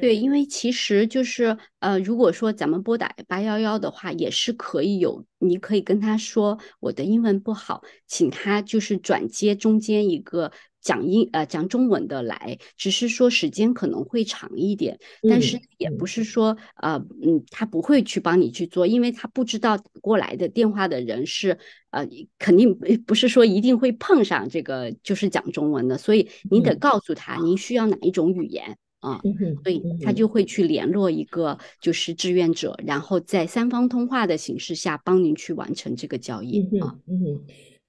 对，因为其实就是呃，如果说咱们拨打八幺幺的话，也是可以有，你可以跟他说我的英文不好，请他就是转接中间一个讲英呃讲中文的来，只是说时间可能会长一点，但是也不是说呃嗯他不会去帮你去做，因为他不知道打过来的电话的人是呃肯定不是说一定会碰上这个就是讲中文的，所以你得告诉他您需要哪一种语言。啊，所以他就会去联络一个就是志愿者，然后在三方通话的形式下帮您去完成这个交易啊。嗯，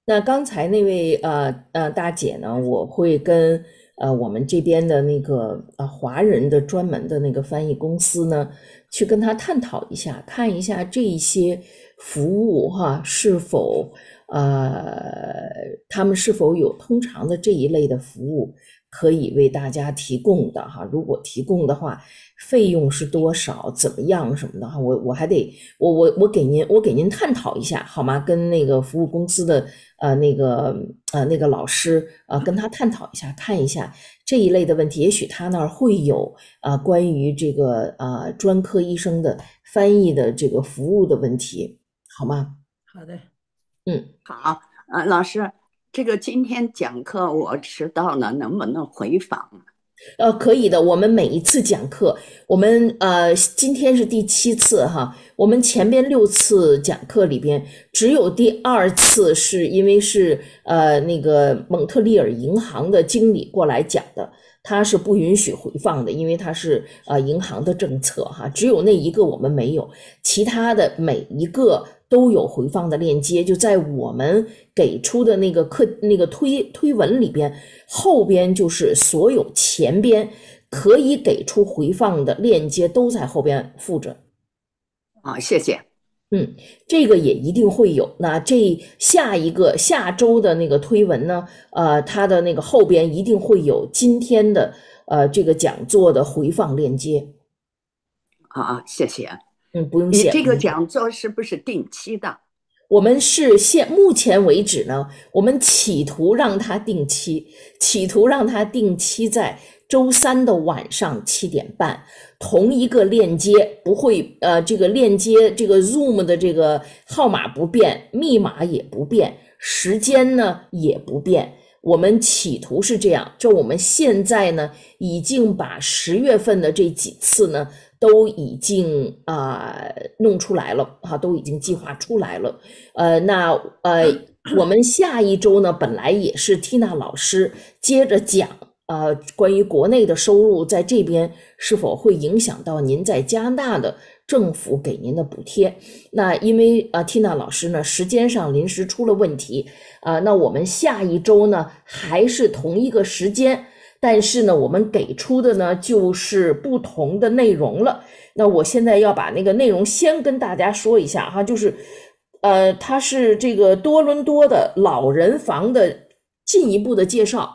那刚才那位呃呃大姐呢，我会跟呃我们这边的那个呃华人的专门的那个翻译公司呢，去跟他探讨一下，看一下这一些服务哈是否呃他们是否有通常的这一类的服务。可以为大家提供的哈，如果提供的话，费用是多少？怎么样？什么的哈，我我还得，我我我给您，我给您探讨一下好吗？跟那个服务公司的呃，那个呃，那个老师呃，跟他探讨一下，看一下这一类的问题，也许他那儿会有啊，关于这个啊，专科医生的翻译的这个服务的问题好吗？好的，嗯，好，呃，老师。这个今天讲课我迟到了，能不能回访？呃，可以的。我们每一次讲课，我们呃，今天是第七次哈。我们前边六次讲课里边，只有第二次是因为是呃那个蒙特利尔银行的经理过来讲的，他是不允许回放的，因为他是呃银行的政策哈。只有那一个我们没有，其他的每一个。都有回放的链接，就在我们给出的那个课那个推推文里边，后边就是所有前边可以给出回放的链接都在后边附着。啊，谢谢。嗯，这个也一定会有。那这下一个下周的那个推文呢？呃，它的那个后边一定会有今天的呃这个讲座的回放链接。啊啊，谢谢。嗯，不用谢。你这个讲座是不是定期的？我们是现目前为止呢，我们企图让它定期，企图让它定期在周三的晚上七点半，同一个链接不会呃，这个链接这个 Zoom 的这个号码不变，密码也不变，时间呢也不变。我们企图是这样，就我们现在呢已经把十月份的这几次呢。都已经啊弄出来了，哈，都已经计划出来了。呃，那呃，我们下一周呢，本来也是缇娜老师接着讲呃，关于国内的收入在这边是否会影响到您在加拿大的政府给您的补贴。那因为呃，缇娜老师呢时间上临时出了问题啊，那我们下一周呢还是同一个时间。但是呢，我们给出的呢就是不同的内容了。那我现在要把那个内容先跟大家说一下哈，就是，呃，它是这个多伦多的老人房的进一步的介绍，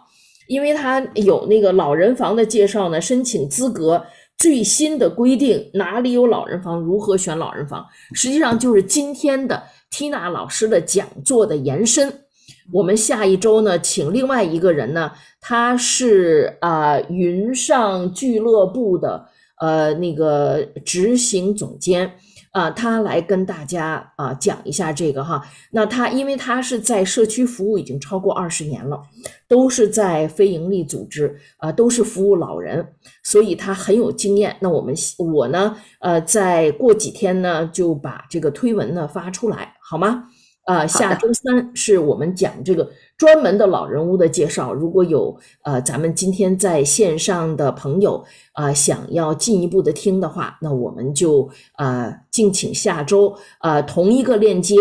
因为它有那个老人房的介绍呢，申请资格最新的规定，哪里有老人房，如何选老人房，实际上就是今天的缇娜老师的讲座的延伸。我们下一周呢，请另外一个人呢，他是啊云上俱乐部的呃那个执行总监啊，他来跟大家啊讲一下这个哈。那他因为他是在社区服务已经超过二十年了，都是在非营利组织啊，都是服务老人，所以他很有经验。那我们我呢呃，在过几天呢就把这个推文呢发出来，好吗？啊，下周三是我们讲这个专门的老人屋的介绍。如果有呃，咱们今天在线上的朋友啊，想要进一步的听的话，那我们就啊，敬请下周啊，同一个链接，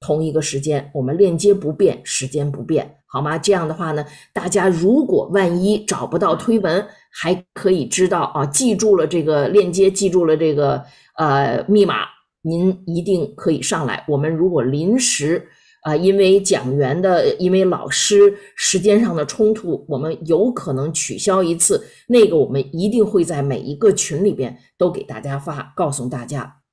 同一个时间，我们链接不变，时间不变，好吗？这样的话呢，大家如果万一找不到推文，还可以知道啊，记住了这个链接，记住了这个呃密码。您一定可以上来。我们如果临时啊，因为讲员的、因为老师时间上的冲突，我们有可能取消一次。那个，我们一定会在每一个群里边都给大家发，告诉大家。